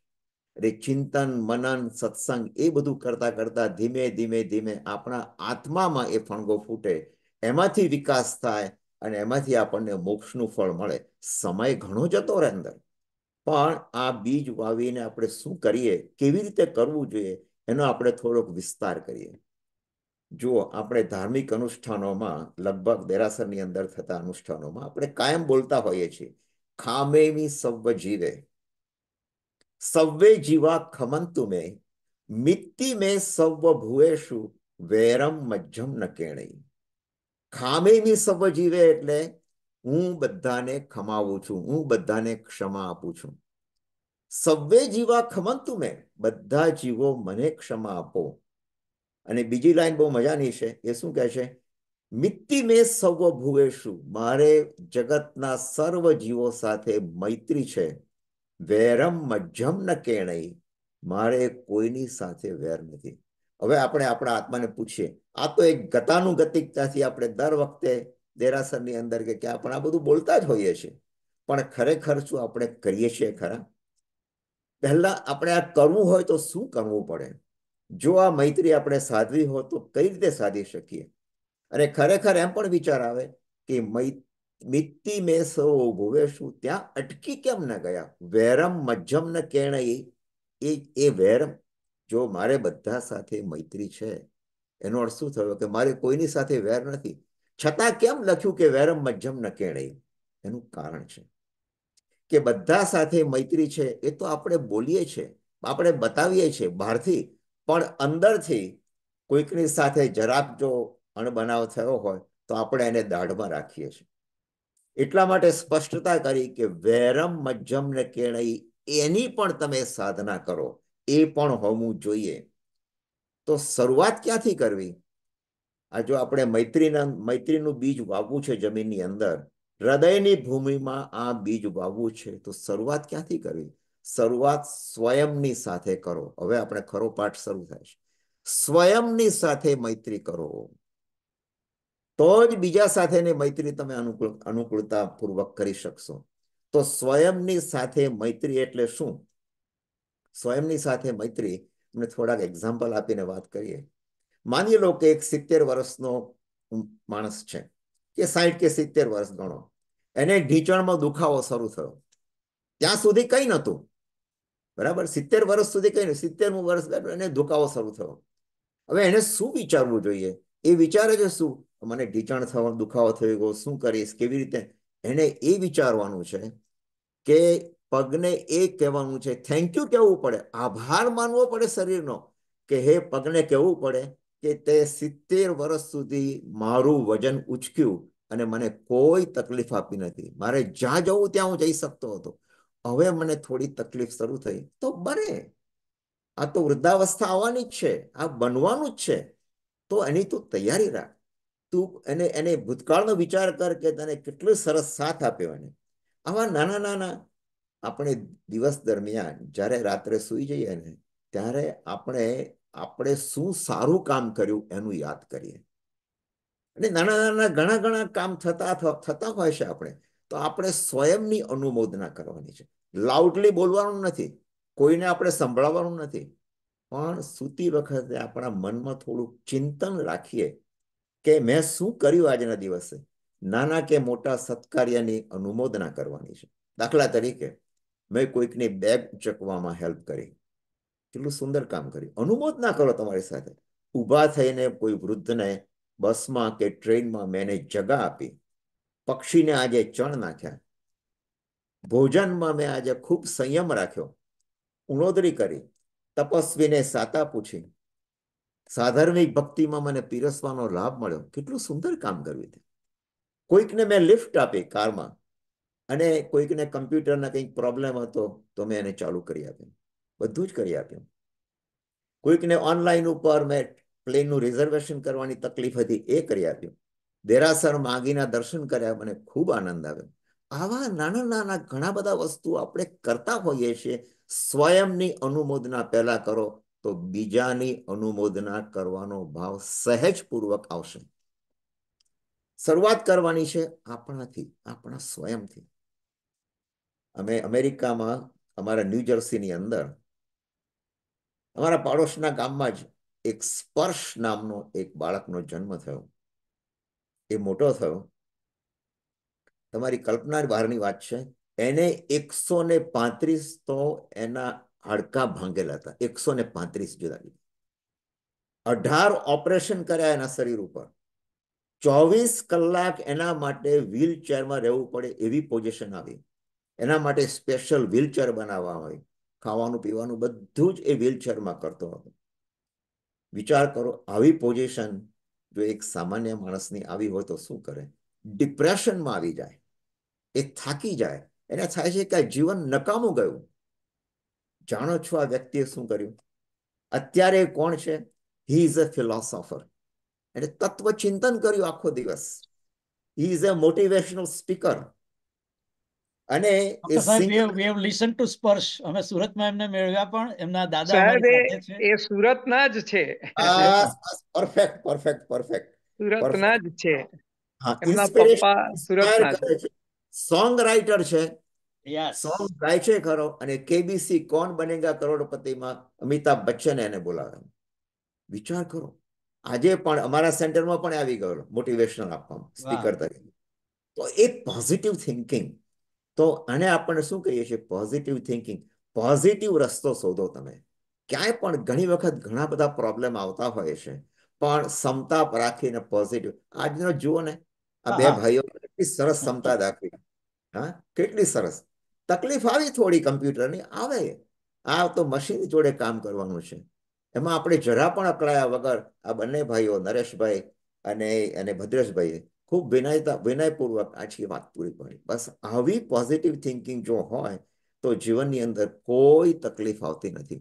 S4: એટલે ચિંતન મનન સત્સંગ એ બધું કરતા કરતા ધીમે ધીમે ધીમે આપણા આત્મામાં એ ફણગો ફૂટે એમાંથી વિકાસ થાય અને એમાંથી આપણને મોક્ષનું ફળ મળે સમય ઘણો જતો રહે અંદર પણ આ બીજ વાવીને આપણે શું કરીએ કેવી રીતે કરવું જોઈએ એનો આપણે થોડોક વિસ્તાર કરીએ જો આપણે ધાર્મિક અનુષ્ઠાનોમાં લગભગ દેરાસરની અંદર થતા અનુષ્ઠાનોમાં આપણે કાયમ બોલતા હોઈએ છીએ ખામેવી સવ જીવે સવ્વે જીવા ખમંતુ મે મિત્તી મેં સવ ભુવેશુ વેરમ મજ્જમ ન કેણઈ સબ જીવે એટલે હું બધાને ખમાવું છું હું બધાને ક્ષમા આપું છું સવ્વે જીવા ખમંતુ મેં બધા જીવો મને ક્ષમા આપો અને બીજી લાઈન બહુ મજાની છે એ શું કહે છે મિત્તી મેં સર્વ ભુવેશું મારે જગતના સર્વ જીવો સાથે મૈત્રી છે વેરમ મજ્જમ ન કેણઈ મારે કોઈની સાથે વેર નથી હવે આપણે આપણા આત્માને પૂછીએ આ તો એક ગતાનું ગતિકતાથી આપણે દર વખતે દેરાસરની અંદર કે ક્યાં પણ આ બધું બોલતા જ હોઈએ છીએ પણ ખરેખર શું આપણે કરીએ છીએ ખરા પહેલા આપણે આ કરવું હોય તો શું કરવું પડે જો આ મૈત્રી આપણે સાધવી હોય તો કઈ રીતે સાધી શકીએ અને ખરેખર એમ પણ વિચાર આવે કે મિત્તી મેં સૌ ભુવે શું ત્યાં અટકી કેમ ન ગયા વેરમ મજ્જમ ન કેણ એ વેરમ જો મારે બધા સાથે મૈત્રી છે એનો અર્થ શું થયો કે મારે કોઈની સાથે વેર નથી છતાં કેમ લખ્યું કે વેરમ મજ્જમ ન કેળય એનું કારણ છે કે બધા સાથે મૈત્રી છે એ તો આપણે બોલીએ છીએ આપણે બતાવીએ છીએ બહારથી પણ અંદરથી કોઈકની સાથે જરાક જો અણબનાવ થયો હોય તો આપણે એને દાઢમાં રાખીએ છીએ એટલા માટે સ્પષ્ટતા કરી કે વેરમ મજ્જમ ને કેળઈ એની પણ તમે સાધના કરો એ પણ હોવું જોઈએ તો શરૂઆત ક્યાંથી કરવી આ જો આપણે મૈત્રીના મૈત્રીનું બીજ વાવવું છે જમીનની અંદર હૃદયની ભૂમિમાં આ બીજ વાવવું છે તો શરૂઆત ક્યાંથી કરવી શરૂઆત સ્વયંની સાથે કરો હવે આપણે ખરો પાઠ શરૂ થાય છે સ્વયંની સાથે મૈત્રી કરો તો જ બીજા સાથેની મૈત્રી તમે અનુકૂળ અનુકૂળતાપૂર્વક કરી શકશો તો સ્વયંની સાથે મૈત્રી એટલે શું સ્વયંની સાથે મૈત્રી એમને થોડાક એક્ઝામ્પલ આપીને વાત કરીએ માની લો કે એક સિત્તેર વર્ષનો માણસ છે કે સાહીઠ કે સિત્તેર વર્ષ ગણો એને ઢીંચણમાં દુખાવો શરૂ થયો ત્યાં સુધી કંઈ નહોતું બરાબર સિત્તેર વર્ષ સુધી કંઈ નહીં સિત્તેરમું વર્ષ એને દુખાવો શરૂ થયો હવે એને શું વિચારવું જોઈએ એ વિચારે છે શું મને ઢીંચણ થવા દુખાવો થયો ગયો શું કરીશ કેવી રીતે એને એ વિચારવાનું છે કે પગને એ કહેવાનું છે થેન્ક યુ કહેવું પડે આભાર માનવો પડે શરીરનો કે હે પગને કહેવું પડે કે તે સિત્તેર વર્ષ સુધી મારું વજન ઉચક્યું અને મને કોઈ તકલીફ આપી નથી મારે જ્યાં જવું ત્યાં હું જઈ શકતો હતો હવે મને થોડી તકલીફ શરૂ થઈ તો બને આ તો વૃદ્ધાવસ્થા આવવાની જ છે આ બનવાનું જ છે તો એની તું તૈયારી રાખ તું એને એને ભૂતકાળનો વિચાર કર કે તને કેટલું સરસ સાથ આપ્યો એને આવા નાના નાના આપણે દિવસ દરમિયાન જ્યારે રાત્રે સુઈ જઈએ ને ત્યારે આપણે આપણે શું સારું કામ કર્યું એનું યાદ કરીએ અને નાના નાના ઘણા ઘણા કામ થતા થતા હોય છે આપણે તો આપણે સ્વયંની અનુમોદના કરવાની છે લાઉડલી બોલવાનું નથી કોઈને આપણે સંભળાવવાનું નથી પણ સૂતી વખતે આપણા મનમાં થોડુંક ચિંતન રાખીએ કે મેં શું કર્યું આજના દિવસે નાના કે મોટા સત્કાર્યની અનુમોદના કરવાની છે દાખલા તરીકે મેં કોઈકને બેગ ચકવામાં હેલ્પ કરી કેટલું સુંદર કામ કર્યું ના કરો તમારી સાથે ઊભા થઈને કોઈ વૃદ્ધને બસમાં કે ટ્રેનમાં મેં જગા આપી પક્ષીને આજે ચણ નાખ્યા ભોજનમાં મેં આજે ખૂબ સંયમ રાખ્યો ઉણોદરી કરી તપસ્વીને સાતા પૂછી સાધર્મિક ભક્તિમાં મને પીરસવાનો લાભ મળ્યો કેટલું સુંદર કામ કર્યું કોઈકને મેં લિફ્ટ આપી કારમાં અને કોઈકને કમ્પ્યુટરના કંઈક પ્રોબ્લેમ હતો તો મેં એને ચાલુ કરી આપ્યું બધું જ કરી આપ્યું કોઈકને ઓનલાઈન ઉપર મેં પ્લેનનું રિઝર્વેશન કરવાની તકલીફ હતી એ કરી આપ્યું દેરાસર માગીના દર્શન કર્યા મને ખૂબ આનંદ આવ્યો આવા નાના નાના ઘણા બધા વસ્તુ આપણે કરતા હોઈએ છીએ સ્વયંની અનુમોદના પહેલા કરો તો બીજાની અનુમોદના કરવાનો ભાવ સહેજ પૂર્વક આવશે શરૂઆત કરવાની છે આપણાથી આપણા સ્વયંથી અમે અમેરિકામાં અમારા ન્યૂ જર્સીની અંદર અમારા પાડોશના ગામમાં જ એક સ્પર્શ નામનો એક બાળકનો જન્મ થયો એ મોટો થયો તમારી કલ્પના બહારની વાત છે એને એકસો ને પાંત્રીસ તો એના હાડકા ભાંગેલા હતા એકસો ને પાંત્રીસ જુદા જુદા અઢાર ઓપરેશન કર્યા એના શરીર ઉપર ચોવીસ કલાક એના માટે વ્હીલ ચેરમાં રહેવું પડે એવી પોઝિશન આવી એના માટે સ્પેશિયલ વ્હીલચેર બનાવવા હોય ખાવાનું પીવાનું બધું જ એ વ્હીલચેરમાં કરતો હતો વિચાર કરો આવી પોઝિશન જો એક સામાન્ય માણસની આવી હોય તો શું કરે ડિપ્રેશનમાં આવી જાય એ થાકી જાય એને થાય છે કે જીવન નકામું ગયું જાણો છો આ વ્યક્તિએ શું કર્યું અત્યારે કોણ છે હી ઇઝ અ ફિલોસોફર એટલે ચિંતન કર્યું આખો દિવસ he is a motivational speaker અને
S3: સ્પર્શ અમે સુરતમાં એમને મેળવ્યા પણ એમના દાદા એ સુરતના જ છે
S4: પરફેક્ટ પરફેક્ટ પરફેક્ટ સુરતના જ છે એમના પપ્પા સુરતના સોંગ રાઇટર છે સોંગ ગાય છે ખરો અને કેબીસી કોણ બનેગા કરોડપતિમાં અમિતાભ બચ્ચને એને બોલાવે વિચાર કરો આજે પણ અમારા સેન્ટરમાં પણ આવી ગયો મોટિવેશનલ આપવામાં સ્પીકર તરીકે તો એ પોઝિટિવ થિંકિંગ તો આને આપણે શું કહીએ છીએ પોઝિટિવ થિંકિંગ પોઝિટિવ રસ્તો શોધો તમે ક્યાંય પણ ઘણી વખત ઘણા બધા પ્રોબ્લેમ આવતા હોય છે પણ ક્ષમતા રાખીને પોઝિટિવ આજનો જુઓ ને આ બે ભાઈઓ કેટલી સરસ ક્ષમતા રાખવી હા કેટલી સરસ તકલીફ આવી થોડી કમ્પ્યુટરની આવે આ તો મશીન જોડે કામ કરવાનું છે એમાં આપણે જરા પણ અકળાયા વગર આ બંને ભાઈઓ નરેશભાઈ અને અને ભદ્રેશભાઈએ ખૂબ વિનયતા વિનયપૂર્વક આછી વાત પૂરી પાડી બસ આવી પોઝિટિવ થિંકિંગ જો હોય તો જીવનની અંદર કોઈ તકલીફ આવતી નથી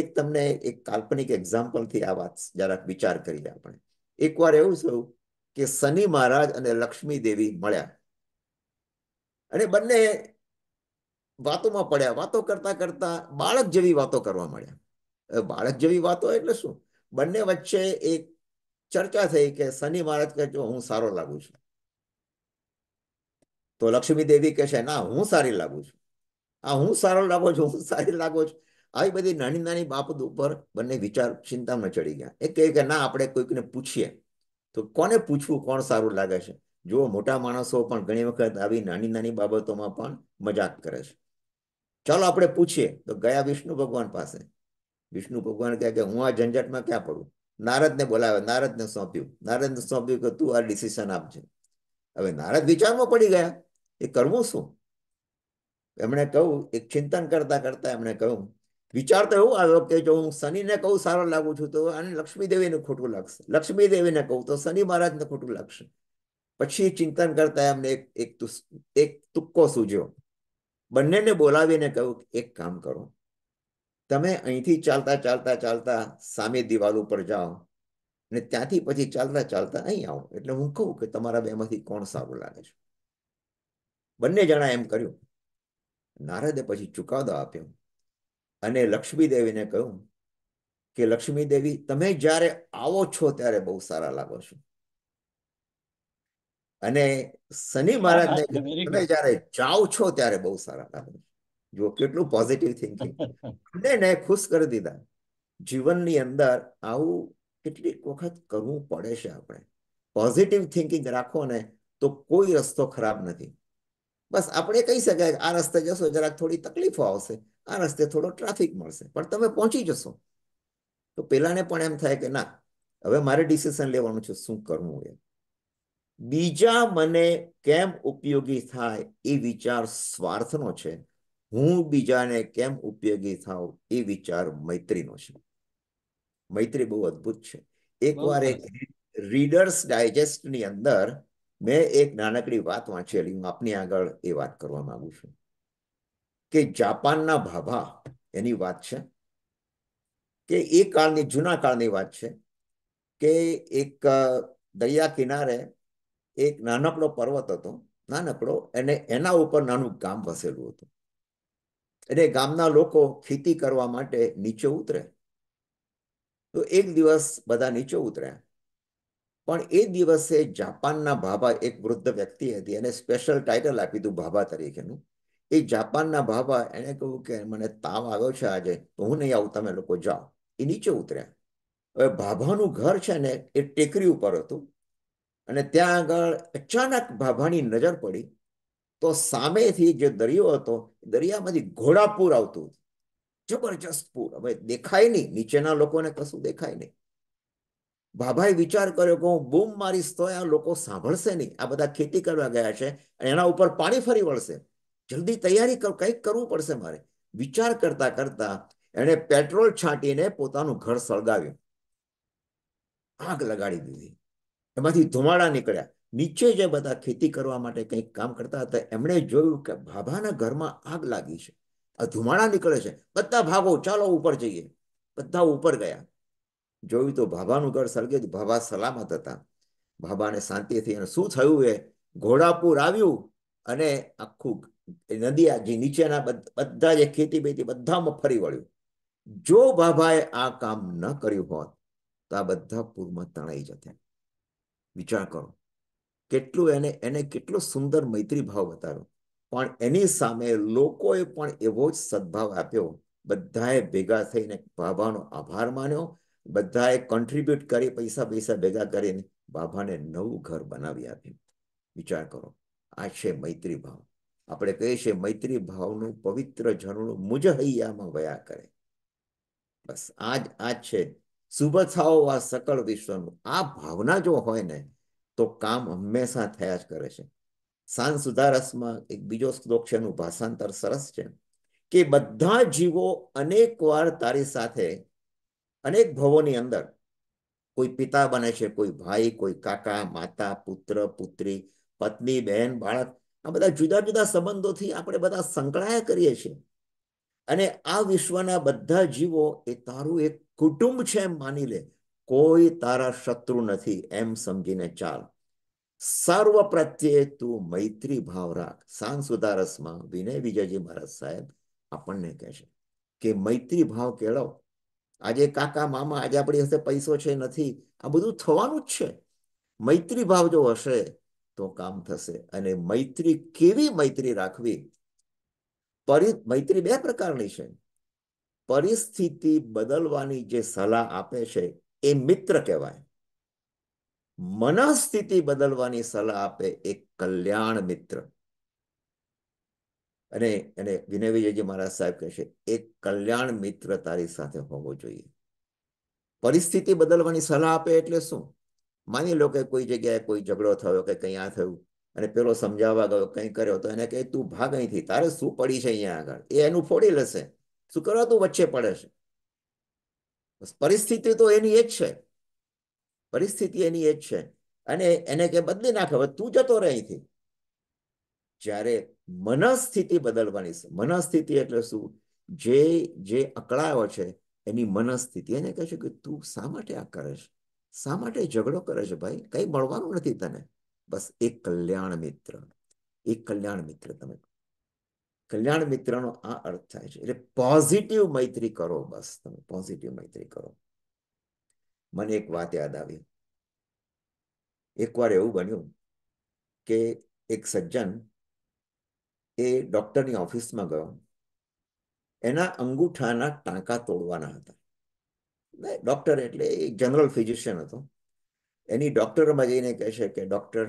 S4: એક તમને એક કાલ્પનિક એક્ઝામ્પલથી આ વાત જરાક વિચાર કરીએ આપણે એકવાર એવું થયું કે શનિ મહારાજ અને લક્ષ્મી દેવી મળ્યા અને બંને વાતોમાં પડ્યા વાતો કરતા કરતા બાળક જેવી વાતો કરવા મળ્યા બાળક જેવી વાતો એટલે શું બંને વચ્ચે એક ચર્ચા થઈ કે શનિ મહારાજ કહે જો હું સારો લાગુ છું તો લક્ષ્મી દેવી કહેશે ના હું સારી લાગુ છું આ હું સારો લાગો છું હું સારી લાગો છું આવી બધી નાની નાની બાબત ઉપર બંને વિચાર ચિંતામાં ચડી ગયા એ કહે કે ના આપણે કોઈકને પૂછીએ તો કોને પૂછવું કોણ સારું લાગે છે જો મોટા માણસો પણ ઘણી વખત આવી નાની નાની બાબતોમાં પણ મજાક કરે છે ચાલો આપણે પૂછીએ તો ગયા વિષ્ણુ ભગવાન પાસે વિષ્ણુ ભગવાન કહે કે હું આ ઝંઝટમાં ક્યાં પડું નારદને બોલાવ્યા નારદને સોંપ્યું નારદને સોંપ્યું કે તું આ ડિસિઝન આપજે હવે નારદ વિચારમાં પડી ગયા એ કરવું શું એમણે કહ્યું એક ચિંતન કરતા કરતા એમણે કહ્યું વિચાર તો એવું આવ્યો કે જો હું શનિને કહું સારો લાગુ છું તો અને લક્ષ્મીદેવીને ખોટું લાગશે લક્ષ્મીદેવીને કહું તો શનિ મહારાજને ખોટું લાગશે પછી ચિંતન કરતા એમને એક એક તુક્કો સૂજ્યો બંનેને બોલાવીને કહ્યું એક કામ કરો તમે અહીંથી ચાલતા ચાલતા ચાલતા સામે દિવાલ ઉપર જાઓ અને ત્યાંથી પછી ચાલતા ચાલતા અહીં આવો એટલે હું કહું કે તમારા બેમાંથી કોણ સારું લાગે છે બંને જણા એમ કર્યું નારદે પછી ચુકાદો આપ્યો અને લક્ષ્મી દેવીને કહ્યું કે લક્ષ્મી દેવી તમે જ્યારે આવો છો ત્યારે બહુ સારા લાગો છો અને શનિ મહારાજને તમે જ્યારે જાઓ છો ત્યારે બહુ સારા લાગો છો જો કેટલું પોઝિટિવ થિંકિંગ અને ખુશ કરી દીધા જીવનની અંદર આવું કેટલીક વખત કરવું પડે છે આપણે પોઝિટિવ થિંકિંગ રાખો ને તો કોઈ રસ્તો ખરાબ નથી બસ આપણે કહી શકાય આ રસ્તે જશો જરાક થોડી તકલીફો આવશે આ રસ્તે થોડો ટ્રાફિક મળશે પણ તમે પહોંચી જશો તો પેલાને પણ એમ થાય કે ના હવે મારે ડિસિઝન લેવાનું છે શું કરવું એ બીજા મને કેમ ઉપયોગી થાય એ વિચાર સ્વાર્થનો છે હું બીજાને કેમ ઉપયોગી થાઉં એ વિચાર મૈત્રીનો છે મૈત્રી બહુ અદ્ભુત છે એકવાર એક રીડર્સ ડાયજેસ્ટની અંદર મેં એક નાનકડી વાત વાંચેલી હું આપની આગળ એ વાત કરવા માંગુ છું કે જાપાનના ભાભા એની વાત છે કે એ કાળની જૂના કાળની વાત છે કે એક દરિયા કિનારે એક નાનકડો પર્વત હતો નાનકડો અને એના ઉપર નાનું ગામ વસેલું હતું એટલે ગામના લોકો ખેતી કરવા માટે નીચે ઉતરે તો એક દિવસ બધા નીચે ઉતર્યા પણ એ દિવસે જાપાનના ભાભા એક વૃદ્ધ વ્યક્તિ હતી એને સ્પેશિયલ ટાઇટલ આપી દીધું ભાભા તરીકેનું એ જાપાનના ભાભા એણે કહ્યું કે મને તાવ આવ્યો છે આજે તો હું નહીં આવું તમે લોકો જાઓ એ નીચે ઉતર્યા હવે ભાભાનું ઘર છે ને એ ટેકરી ઉપર હતું અને ત્યાં આગળ અચાનક ભાભાની નજર પડી તો સામેથી જે દરિયો હતો દરિયામાંથી ઘોડાપૂર આવતું હતું જબરજસ્ત પૂર હવે દેખાય નહીં નીચેના લોકોને કશું દેખાય નહીં ભાભાએ વિચાર કર્યો કે હું બૂમ મારીશ તો આ લોકો સાંભળશે નહીં આ બધા ખેતી કરવા ગયા છે એના ઉપર પાણી ફરી વળશે જલ્દી તૈયારી કર કંઈક કરવું પડશે મારે વિચાર કરતા કરતા એણે પેટ્રોલ છાંટીને પોતાનું ઘર સળગાવ્યું આગ લગાડી દીધી એમાંથી ધુમાડા નીકળ્યા નીચે જે બધા ખેતી કરવા માટે કંઈક કામ કરતા હતા એમણે જોયું કે ભાભાના ઘરમાં આગ લાગી છે આ ધુમાડા નીકળે છે બધા ભાગો ચાલો ઉપર જઈએ બધા ઉપર ગયા જોયું તો ભાભાનું ઘર સળગે ભાભા સલામત હતા ભાભાને શાંતિ થઈ અને શું થયું એ ઘોડાપુર આવ્યું અને આખું નદી જે નીચેના બધા જે ખેતી બેતી બધામાં ફરી વળ્યું જો ભાભાએ આ કામ ન કર્યું હોત તો આ બધા પૂરમાં તણાઈ જતા વિચાર કરો કેટલું એને એને કેટલો સુંદર મૈત્રી ભાવ બતાવ્યો પણ એની સામે લોકોએ પણ એવો જ સદભાવ આપ્યો બધાએ ભેગા થઈને બાબાનો આભાર માન્યો બધાએ કોન્ટ્રીબ્યુટ કરી પૈસા પૈસા ભેગા કરીને બાબાને નવું ઘર બનાવી આપ્યું વિચાર કરો આ છે મૈત્રી ભાવ આપણે કહીએ છીએ મૈત્રી ભાવનું પવિત્ર ઝરણું મુજહૈયામાં વયા કરે બસ આજ જ આ છે શુભ થાઓ આ સકળ વિશ્વનું આ ભાવના જો હોય ને તો કામ હંમેશા થયા જ કરે છે સાંજ સુધારસમાં એક બીજો શ્લોક છે એનું ભાષાંતર સરસ છે કે બધા જીવો અનેક વાર તારી સાથે અનેક ભવોની અંદર કોઈ પિતા બને છે કોઈ ભાઈ કોઈ કાકા માતા પુત્ર પુત્રી પત્ની બહેન બાળક આ બધા જુદા જુદા સંબંધોથી આપણે બધા સંકળાયા કરીએ છીએ અને આ વિશ્વના બધા જીવો એ તારું એક કુટુંબ છે એમ માની લે કોઈ તારા શત્રુ નથી એમ સમજીને ચાલ સર્વ પ્રત્યે તું મૈત્રી ભાવ રાખ સાંજ સુધારસમાં વિનય વિજયજી મહારાજ સાહેબ આપણને કહે છે કે મૈત્રી ભાવ કેળવ આજે કાકા મામા આજે આપણી હશે પૈસો છે નથી આ બધું થવાનું જ છે મૈત્રી ભાવ જો હશે તો કામ થશે અને મૈત્રી કેવી મૈત્રી રાખવી પરિ મૈત્રી બે પ્રકારની છે પરિસ્થિતિ બદલવાની જે સલાહ આપે છે એ મિત્ર કહેવાય મનઃસ્થિતિ બદલવાની સલાહ આપે એ કલ્યાણ મિત્ર અને એને વિનય વિજયજી મહારાજ સાહેબ કહે છે એક કલ્યાણ મિત્ર તારી સાથે હોવો જોઈએ પરિસ્થિતિ બદલવાની સલાહ આપે એટલે શું માની લો કે કોઈ જગ્યાએ કોઈ ઝઘડો થયો કે કંઈ આ થયું અને પેલો સમજાવવા ગયો કંઈ કર્યો તો એને કહે તું ભાગ અહીંથી તારે શું પડી છે અહીંયા આગળ એ એનું ફોડી લેશે શું કરવા તું વચ્ચે પડે છે પરિસ્થિતિ તો એની એ જ છે પરિસ્થિતિ એની એ જ છે અને એને કે બદલી નાખે તું જતો રહે અહીંથી જ્યારે મનસ્થિતિ બદલવાની છે મનસ્થિતિ એટલે શું જે જે અકળાયો છે એની મનસ્થિતિ એને કહે છે કે તું શા માટે આ કરે છે શા માટે ઝઘડો કરે છે ભાઈ કંઈ મળવાનું નથી તને બસ એક કલ્યાણ મિત્ર એક કલ્યાણ મિત્ર તમે કલ્યાણ મિત્રનો આ અર્થ થાય છે એટલે પોઝિટિવ મૈત્રી કરો બસ તમે પોઝિટિવ મૈત્રી કરો મને એક વાત યાદ આવી એકવાર એવું બન્યું કે એક સજ્જન એ ડૉક્ટરની ઓફિસમાં ગયો એના અંગૂઠાના ટાંકા તોડવાના હતા ડૉક્ટર એટલે એક જનરલ ફિઝિશિયન હતો એની ડૉક્ટરમાં જઈને કહે છે કે ડોક્ટર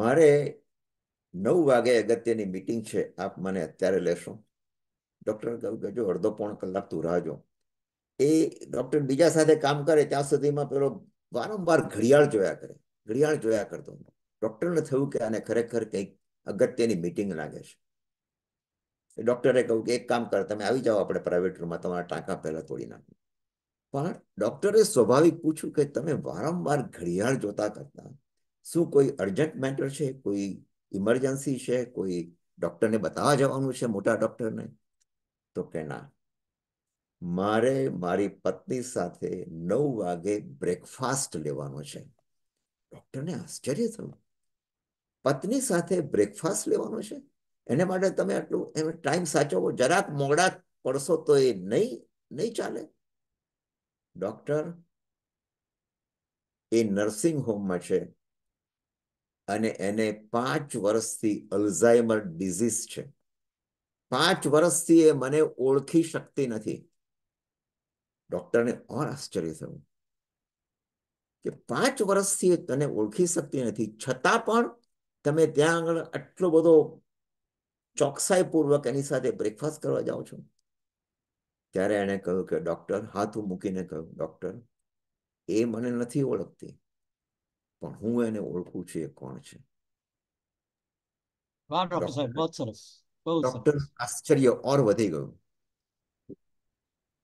S4: મારે નવ વાગે અગત્યની મિટિંગ છે આપ મને અત્યારે લેશો ડૉક્ટર કહ્યું કે જો અડધો પોણ કલાક તું રાહજો એ ડૉક્ટર બીજા સાથે કામ કરે ત્યાં સુધીમાં પેલો વારંવાર ઘડિયાળ જોયા કરે ઘડિયાળ જોયા કરતો ડૉક્ટરને થયું કે આને ખરેખર કંઈક અગત્યની મિટિંગ લાગે છે એ ડૉક્ટરે કહ્યું કે એક કામ કર તમે આવી જાઓ આપણે પ્રાઇવેટ રૂમમાં તમારા ટાંકા પહેલાં તોડી નાખો પણ ડૉક્ટરે સ્વાભાવિક પૂછ્યું કે તમે વારંવાર ઘડિયાળ જોતા કરતા શું કોઈ અર્જન્ટ મેટર છે કોઈ ઇમરજન્સી છે કોઈ ડૉક્ટરને બતાવવા જવાનું છે મોટા ડૉક્ટરને તો કે ના મારે મારી પત્ની સાથે નવ વાગે બ્રેકફાસ્ટ લેવાનો છે ડોક્ટરને આશ્ચર્ય થયું પત્ની સાથે બ્રેકફાસ્ટ લેવાનો છે એને માટે તમે આટલું એમ ટાઈમ સાચવો જરાક મોડા પડશો તો એ નહીં નહીં ચાલે ડૉક્ટર એ નર્સિંગ હોમમાં છે અને એને પાંચ વર્ષથી અલ્ઝાઇમર ડિઝીઝ છે પાંચ વર્ષથી એ મને ઓળખી શકતી નથી ડૉક્ટરને ઓર આશ્ચર્ય થયું કે પાંચ વર્ષથી તને ઓળખી શકતી નથી છતાં પણ તમે ત્યાં આગળ આટલો બધો ચોકસાઈપૂર્વક એની સાથે બ્રેકફાસ્ટ કરવા જાઓ છો ત્યારે એણે કહ્યું કે ડૉક્ટર હાથું મૂકીને કહ્યું ડોક્ટર એ મને નથી ઓળખતી પણ હું એને ઓળખું છું એ કોણ છે ડોક્ટર આશ્ચર્ય ઓર વધી ગયું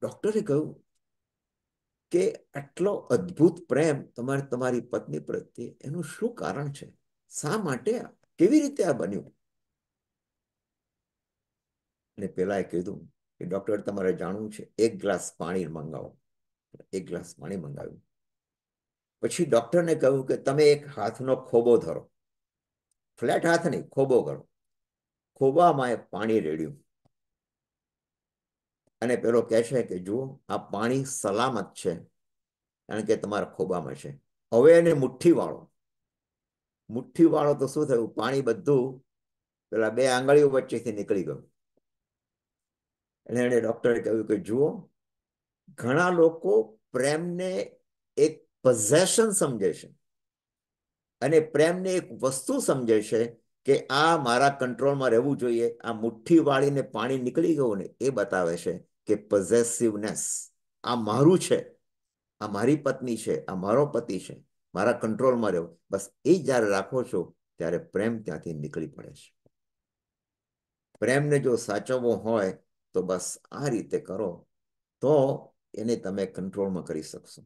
S4: ડોક્ટરે કહ્યું કે આટલો અદ્ભુત પ્રેમ તમારે તમારી પત્ની પ્રત્યે એનું શું કારણ છે શા માટે કેવી રીતે આ બન્યું અને પેલાએ કીધું કે ડોક્ટર તમારે જાણવું છે એક ગ્લાસ પાણી મંગાવો એક ગ્લાસ પાણી મંગાવ્યું પછી ડોક્ટરને કહ્યું કે તમે એક હાથનો ખોબો ધરો ફ્લેટ હાથ નહીં ખોબો કરો ખોબામાં એ પાણી રેડ્યું અને પેલો કહે છે કે જુઓ આ પાણી સલામત છે કારણ કે તમારા ખોબામાં છે હવે એને મુઠ્ઠી વાળો મુઠ્ઠી વાળો તો શું થયું પાણી બધું પેલા બે આંગળીઓ વચ્ચેથી નીકળી ગયું એટલે એને ડોક્ટરે કહ્યું કે જુઓ ઘણા લોકો પ્રેમને એક પઝેશન સમજે છે અને પ્રેમને એક વસ્તુ સમજે છે કે આ મારા કંટ્રોલમાં રહેવું જોઈએ આ મુઠ્ઠી વાળીને પાણી નીકળી ગયું ને એ બતાવે છે કે પઝેસિવનેસ આ મારું છે આ મારી પત્ની છે આ મારો પતિ છે મારા કંટ્રોલમાં રહેવું બસ એ જ્યારે રાખો છો ત્યારે પ્રેમ ત્યાંથી નીકળી પડે છે પ્રેમને જો સાચવવો હોય તો બસ આ રીતે કરો તો એને તમે કંટ્રોલમાં કરી શકશો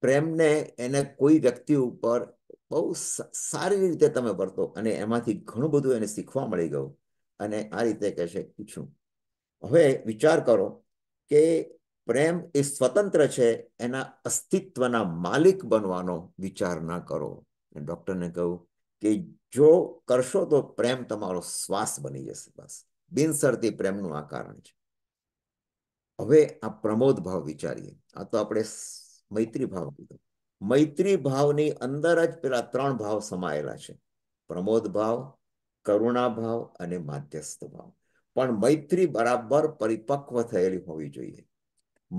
S4: પ્રેમને એને કોઈ વ્યક્તિ ઉપર બહુ સારી રીતે તમે વર્તો અને એમાંથી ઘણું બધું એને શીખવા મળી ગયું અને આ રીતે કહે છે પૂછું હવે વિચાર કરો કે પ્રેમ એ સ્વતંત્ર છે એના અસ્તિત્વના માલિક બનવાનો વિચાર ના કરો ડોક્ટરને કહ્યું કે જો કરશો તો પ્રેમ તમારો શ્વાસ બની જશે બસ બિનસરતી પ્રેમનું આ કારણ છે હવે આ પ્રમોદ ભાવ વિચારીએ આ તો આપણે મૈત્રી ભાવ કીધો મૈત્રી ભાવની અંદર જ પેલા ત્રણ ભાવ સમાયેલા છે પ્રમોદ ભાવ કરુણા ભાવ અને માધ્યસ્થ ભાવ પણ મૈત્રી બરાબર પરિપક્વ થયેલી હોવી જોઈએ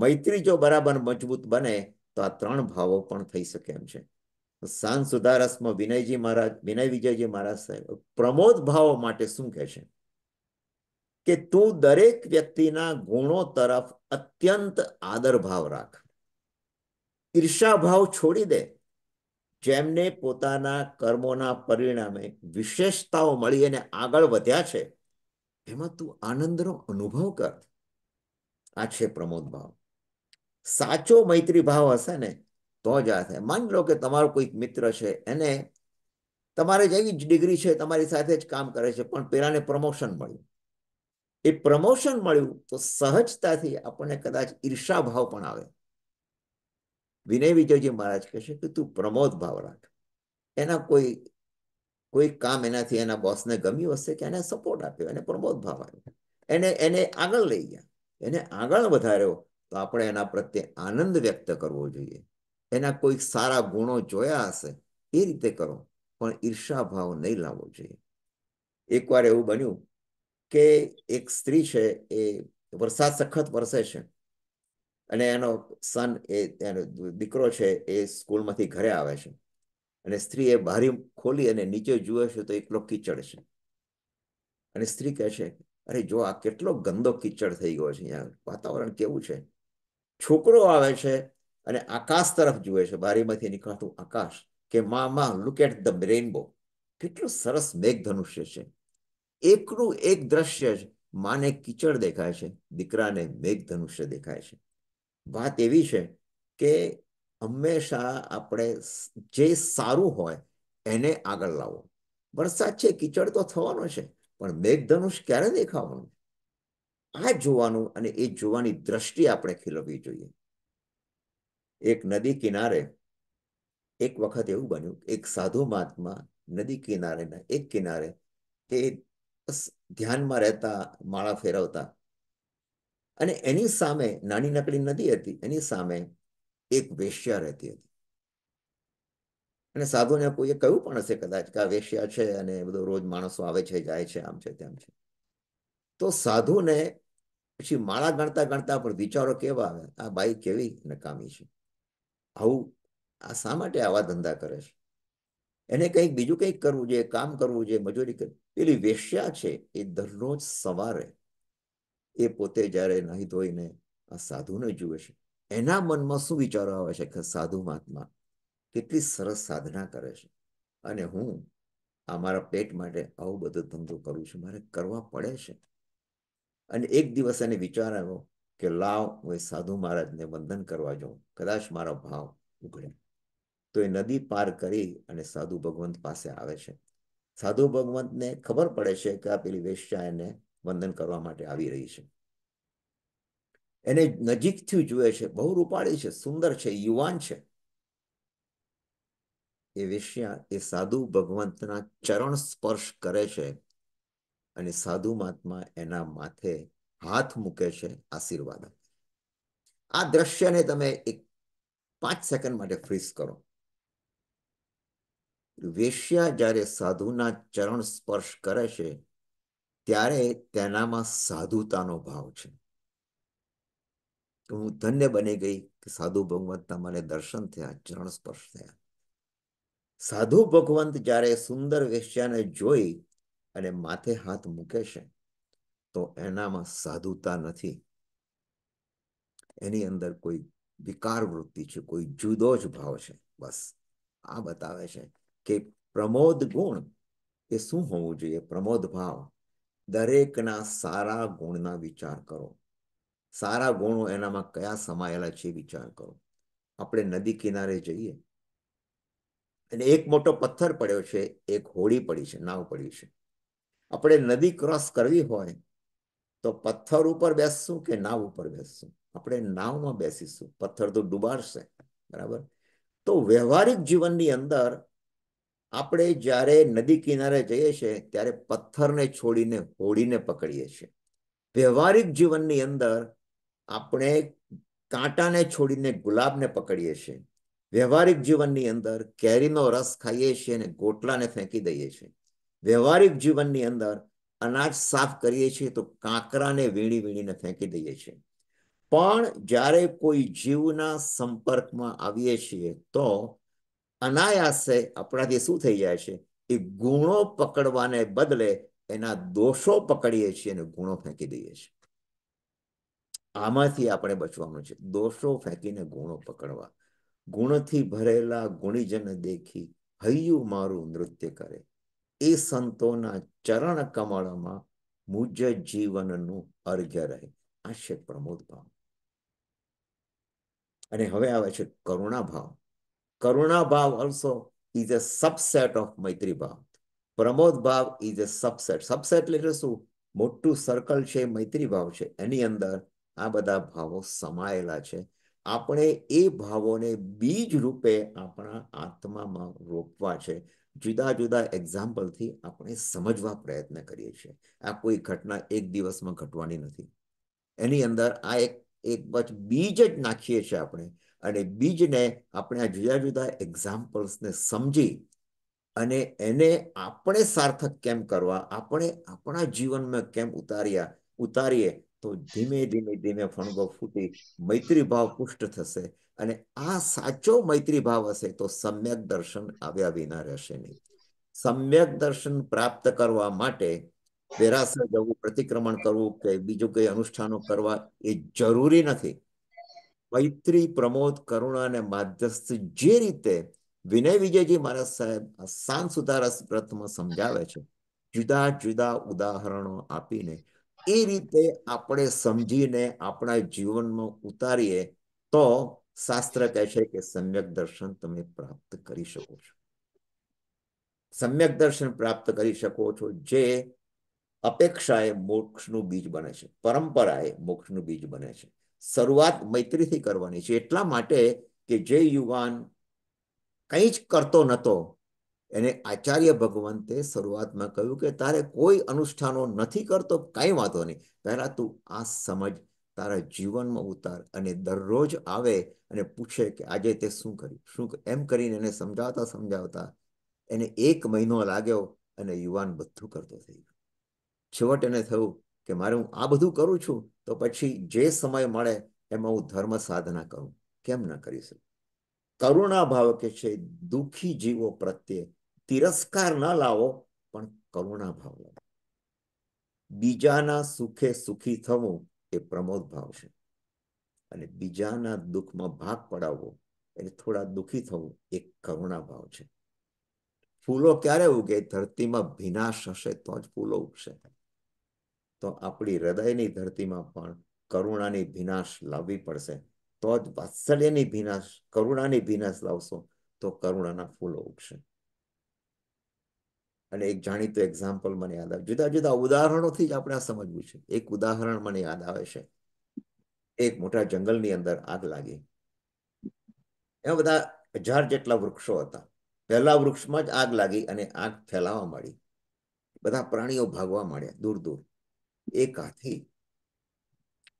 S4: મૈત્રી જો બરાબર મજબૂત બને તો આ ત્રણ ભાવો પણ થઈ શકે એમ છે સાંજ સુધારસમાં વિનયજી મહારાજ વિનય વિજયજી મહારાજ સાહેબ પ્રમોદ ભાવો માટે શું કહે છે કે તું દરેક વ્યક્તિના ગુણો તરફ અત્યંત આદર ભાવ રાખ ઈર્ષાભાવ છોડી દે જેમને પોતાના કર્મોના પરિણામે વિશેષતાઓ મળી અને આગળ વધ્યા છે એમાં તું આનંદનો અનુભવ કર આ છે પ્રમોદ ભાવ સાચો મૈત્રી ભાવ હશે ને તો જ આ થાય માની લો કે તમારો કોઈક મિત્ર છે એને તમારે જેવી જ ડિગ્રી છે તમારી સાથે જ કામ કરે છે પણ પેલાને પ્રમોશન મળ્યું એ પ્રમોશન મળ્યું તો સહજતાથી આપણને કદાચ ઈર્ષાભાવ પણ આવે વિનય વિજયજી મહારાજ કહેશે કે તું પ્રમોદ ભાવ રાખ એના કોઈ કોઈ કામ એનાથી એના બોસને ગમ્યું હશે કે એને સપોર્ટ આપ્યો એને પ્રમોદ ભાવ આપ્યો એને એને આગળ લઈ ગયા એને આગળ વધાર્યો તો આપણે એના પ્રત્યે આનંદ વ્યક્ત કરવો જોઈએ એના કોઈ સારા ગુણો જોયા હશે એ રીતે કરો પણ ઈર્ષા ભાવ નહીં લાવવો જોઈએ એકવાર એવું બન્યું કે એક સ્ત્રી છે એ વરસાદ સખત વરસે છે અને એનો સન એ એનો દીકરો છે એ સ્કૂલમાંથી ઘરે આવે છે અને સ્ત્રી એ બારી ખોલી અને નીચે જુએ છે તો એકલો કિચડ છે અને સ્ત્રી કહે છે અરે જો આ કેટલો ગંદો કિચડ થઈ ગયો છે અહીંયા વાતાવરણ કેવું છે છોકરો આવે છે અને આકાશ તરફ જુએ છે બારીમાંથી નીકળતું આકાશ કે માં માં લુક એટ ધ રેઇનબો કેટલું સરસ મેઘ ધનુષ્ય છે એકનું એક દ્રશ્ય જ માને કિચડ દેખાય છે દીકરાને મેઘ ધનુષ્ય દેખાય છે વાત એવી છે કે હંમેશા આપણે જે સારું હોય એને આગળ લાવો વરસાદ છે કિચડ તો થવાનો છે પણ મેઘધનુષ ક્યારે દેખાવાનું આ જોવાનું અને એ જોવાની દ્રષ્ટિ આપણે ખીલવવી જોઈએ એક નદી કિનારે એક વખત એવું બન્યું એક સાધુ મહાત્મા નદી કિનારેના એક કિનારે એ ધ્યાનમાં રહેતા માળા ફેરવતા અને એની સામે નાની નકલી નદી હતી એની સામે એક વેશ્યા રહેતી હતી અને સાધુને કોઈએ કહ્યું પણ હશે કદાચ કે આ વેશ્યા છે અને બધો રોજ માણસો આવે છે જાય છે આમ છે તેમ છે તો સાધુને પછી માળા ગણતા ગણતા પણ વિચારો કેવા આવે આ બાઈ કેવી નકામી છે આવું આ શા માટે આવા ધંધા કરે છે એને કંઈક બીજું કંઈક કરવું જોઈએ કામ કરવું જોઈએ મજૂરી કરવી પેલી વેશ્યા છે એ દરરોજ સવારે એ પોતે જ્યારે નહીં ધોઈને આ સાધુને જુએ છે એના મનમાં શું વિચારો આવે છે કે સાધુ મહાત્મા કેટલી સરસ સાધના કરે છે અને હું આ મારા પેટ માટે આવું બધું ધંધો કરું છું મારે કરવા પડે છે અને એક દિવસ એને વિચાર આવ્યો કે લાવ હું એ સાધુ મહારાજને વંદન કરવા જાઉં કદાચ મારો ભાવ ઉઘડે તો એ નદી પાર કરી અને સાધુ ભગવંત પાસે આવે છે સાધુ ભગવંતને ખબર પડે છે કે આ પેલી વેશ્યા એને વંદન કરવા માટે આવી રહી છે એને નજીકથી જુએ છે બહુ રૂપાળી છે સુંદર છે યુવાન છે એ વેશ્યા એ સાધુ ભગવંતના ચરણ સ્પર્શ કરે છે અને સાધુ મહાત્મા એના માથે હાથ મૂકે છે આશીર્વાદ આ દ્રશ્યને તમે એક પાંચ સેકન્ડ માટે ફ્રીઝ કરો વેશ્યા જ્યારે સાધુના ચરણ સ્પર્શ કરે છે ત્યારે તેનામાં સાધુતાનો ભાવ છે હું ધન્ય બની ગઈ કે સાધુ ભગવંતના મને દર્શન થયા ચરણ સ્પર્શ થયા સાધુ ભગવંત જ્યારે સુંદર વેશ્યાને જોઈ અને માથે હાથ મૂકે છે તો એનામાં સાધુતા નથી એની અંદર કોઈ વિકાર વૃત્તિ છે કોઈ જુદો જ ભાવ છે બસ આ બતાવે છે કે પ્રમોદ ગુણ એ શું હોવું જોઈએ પ્રમોદ ભાવ દરેકના સારા ગુણના વિચાર કરો સારા ગુણો એનામાં કયા સમાયેલા છે વિચાર કરો આપણે નદી કિનારે જઈએ અને એક મોટો પથ્થર પડ્યો છે એક હોડી પડી છે નાવ પડી છે આપણે નદી ક્રોસ કરવી હોય તો પથ્થર ઉપર બેસશું કે નાવ ઉપર બેસશું આપણે નાવમાં બેસીશું પથ્થર તો ડૂબાડશે બરાબર તો વ્યવહારિક જીવનની અંદર આપણે જ્યારે નદી કિનારે જઈએ છીએ ત્યારે પથ્થરને છોડીને હોડીને પકડીએ છીએ વ્યવહારિક જીવનની અંદર આપણે કાંટાને છોડીને ગુલાબને પકડીએ છીએ વ્યવહારિક જીવનની અંદર કેરીનો રસ ખાઈએ છીએ અને ગોટલાને ફેંકી દઈએ છીએ વ્યવહારિક જીવનની અંદર અનાજ સાફ કરીએ છીએ તો કાંકરાને વીણી વીણીને ફેંકી દઈએ છીએ પણ જ્યારે કોઈ જીવના સંપર્કમાં આવીએ છીએ તો અનાયાસે આપણાથી શું થઈ જાય છે એ ગુણો પકડવાને બદલે એના દોષો પકડીએ છીએ અને ગુણો ફેંકી દઈએ છીએ આમાંથી આપણે બચવાનું છે દોષો ફેંકીને ગુણો પકડવા ગુણથી ભરેલા ગુણીજન દેખી હૈયું મારું નૃત્ય કરે એ સંતોના ચરણ કમળમાં મુજ જીવનનું અર્ઘ્ય રહે આ છે પ્રમોદ ભાવ અને હવે આવે છે કરુણા ભાવ Karuna Bhav also is a subset of Maitri Bhav. Pramod Bhav is a subset. Subset એટલે શું મોટું સર્કલ છે મૈત્રી ભાવ છે એની અંદર આ બધા ભાવો સમાયેલા છે આપણે એ ભાવોને બીજ રૂપે આપણા આત્મામાં રોપવા છે જુદા જુદા એક્ઝામ્પલથી આપણે સમજવા પ્રયત્ન કરીએ છીએ આ કોઈ ઘટના એક દિવસમાં ઘટવાની નથી એની અંદર આ એક એક બીજ જ નાખીએ છીએ આપણે અને બીજને આપણે આ જુદા જુદા એક્ઝામ્પલ્સને સમજી અને એને આપણે સાર્થક કેમ કરવા આપણે આપણા જીવનમાં કેમ ઉતાર્યા ઉતારીએ તો ધીમે ધીમે ધીમે ફણગો ફૂટી મૈત્રીભાવ પુષ્ટ થશે અને આ સાચો મૈત્રીભાવ હશે તો સમ્યક દર્શન આવ્યા વિના રહેશે નહીં સમ્યક દર્શન પ્રાપ્ત કરવા માટે વેરાસર જવું પ્રતિક્રમણ કરવું કે બીજું કઈ અનુષ્ઠાનો કરવા એ જરૂરી નથી મૈત્રી પ્રમોદ કરુણા અને માધ્યસ્થ જે રીતે વિનય વિજયજી મહારાજ સાહેબ સાંત સુધારસ વ્રતમાં સમજાવે છે જુદા જુદા ઉદાહરણો આપીને એ રીતે આપણે સમજીને આપણા જીવનમાં ઉતારીએ તો શાસ્ત્ર કહે છે કે સમ્યક દર્શન તમે પ્રાપ્ત કરી શકો છો સમ્યક દર્શન પ્રાપ્ત કરી શકો છો જે અપેક્ષાએ મોક્ષનું બીજ બને છે પરંપરાએ એ મોક્ષનું બીજ બને છે શરૂઆત મૈત્રીથી કરવાની છે એટલા માટે કે જે યુવાન કંઈ જ કરતો નહોતો એને આચાર્ય ભગવંતે શરૂઆતમાં કહ્યું કે તારે કોઈ અનુષ્ઠાનો નથી કરતો કાંઈ વાંધો નહીં પહેલા તું આ સમજ તારા જીવનમાં ઉતાર અને દરરોજ આવે અને પૂછે કે આજે તે શું કર્યું શું એમ કરીને એને સમજાવતા સમજાવતા એને એક મહિનો લાગ્યો અને યુવાન બધું કરતો થઈ ગયો છેવટ એને થયું કે મારે હું આ બધું કરું છું તો પછી જે સમય મળે એમાં હું ધર્મ સાધના કરું કેમ ન કરી શકું કરુણા ભાવ કે છે દુઃખી જીવો પ્રત્યે તિરસ્કાર ન લાવો પણ કરુણા ભાવ લાવો બીજાના સુખે સુખી થવું એ પ્રમોદ ભાવ છે અને બીજાના દુઃખમાં ભાગ પડાવવો એટલે થોડા દુઃખી થવું એ કરુણા ભાવ છે ફૂલો ક્યારે ઉગે ધરતીમાં ભીનાશ હશે તો જ ફૂલો ઉગશે તો આપણી હૃદયની ધરતીમાં પણ કરુણાની ભીનાશ લાવવી પડશે તો જ વાત્સલ્યની ભીનાશ કરુણાની ભીનાશ લાવશો તો કરુણાના ફૂલો ઉગશે અને એક જાણીતું એક્ઝામ્પલ મને યાદ આવે જુદા જુદા ઉદાહરણોથી જ આપણે આ સમજવું છે એક ઉદાહરણ મને યાદ આવે છે એક મોટા જંગલની અંદર આગ લાગી એવા બધા હજાર જેટલા વૃક્ષો હતા પહેલા વૃક્ષમાં જ આગ લાગી અને આગ ફેલાવા માંડી બધા પ્રાણીઓ ભાગવા માંડ્યા દૂર દૂર એકાથી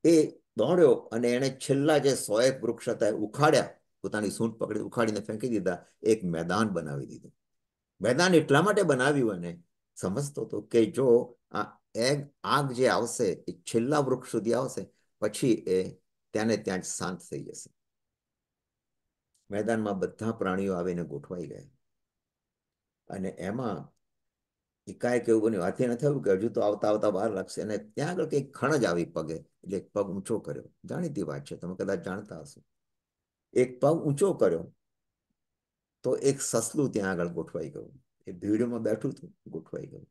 S4: એ દોડ્યો અને એણે છેલ્લા જે સોએક વૃક્ષ હતા એ ઉખાડ્યા પોતાની સૂંઢ પકડી ઉખાડીને ફેંકી દીધા એક મેદાન બનાવી દીધું મેદાન એટલા માટે બનાવ્યું અને સમજતો હતો કે જો આ એગ આગ જે આવશે એ છેલ્લા વૃક્ષ સુધી આવશે પછી એ ત્યાંને ત્યાં જ શાંત થઈ જશે મેદાનમાં બધા પ્રાણીઓ આવીને ગોઠવાઈ ગયા અને એમાં એ કાંઈક એવું બન્યું હાથીને થયું કે હજુ તો આવતા આવતા બહાર લાગશે અને ત્યાં આગળ કંઈક ખણ જ આવી પગે એટલે એક પગ ઊંચો કર્યો જાણીતી વાત છે તમે કદાચ જાણતા હશો એક પગ ઊંચો કર્યો તો એક સસલું ત્યાં આગળ ગોઠવાઈ ગયું એ ભીડમાં બેઠું હતું ગોઠવાઈ ગયું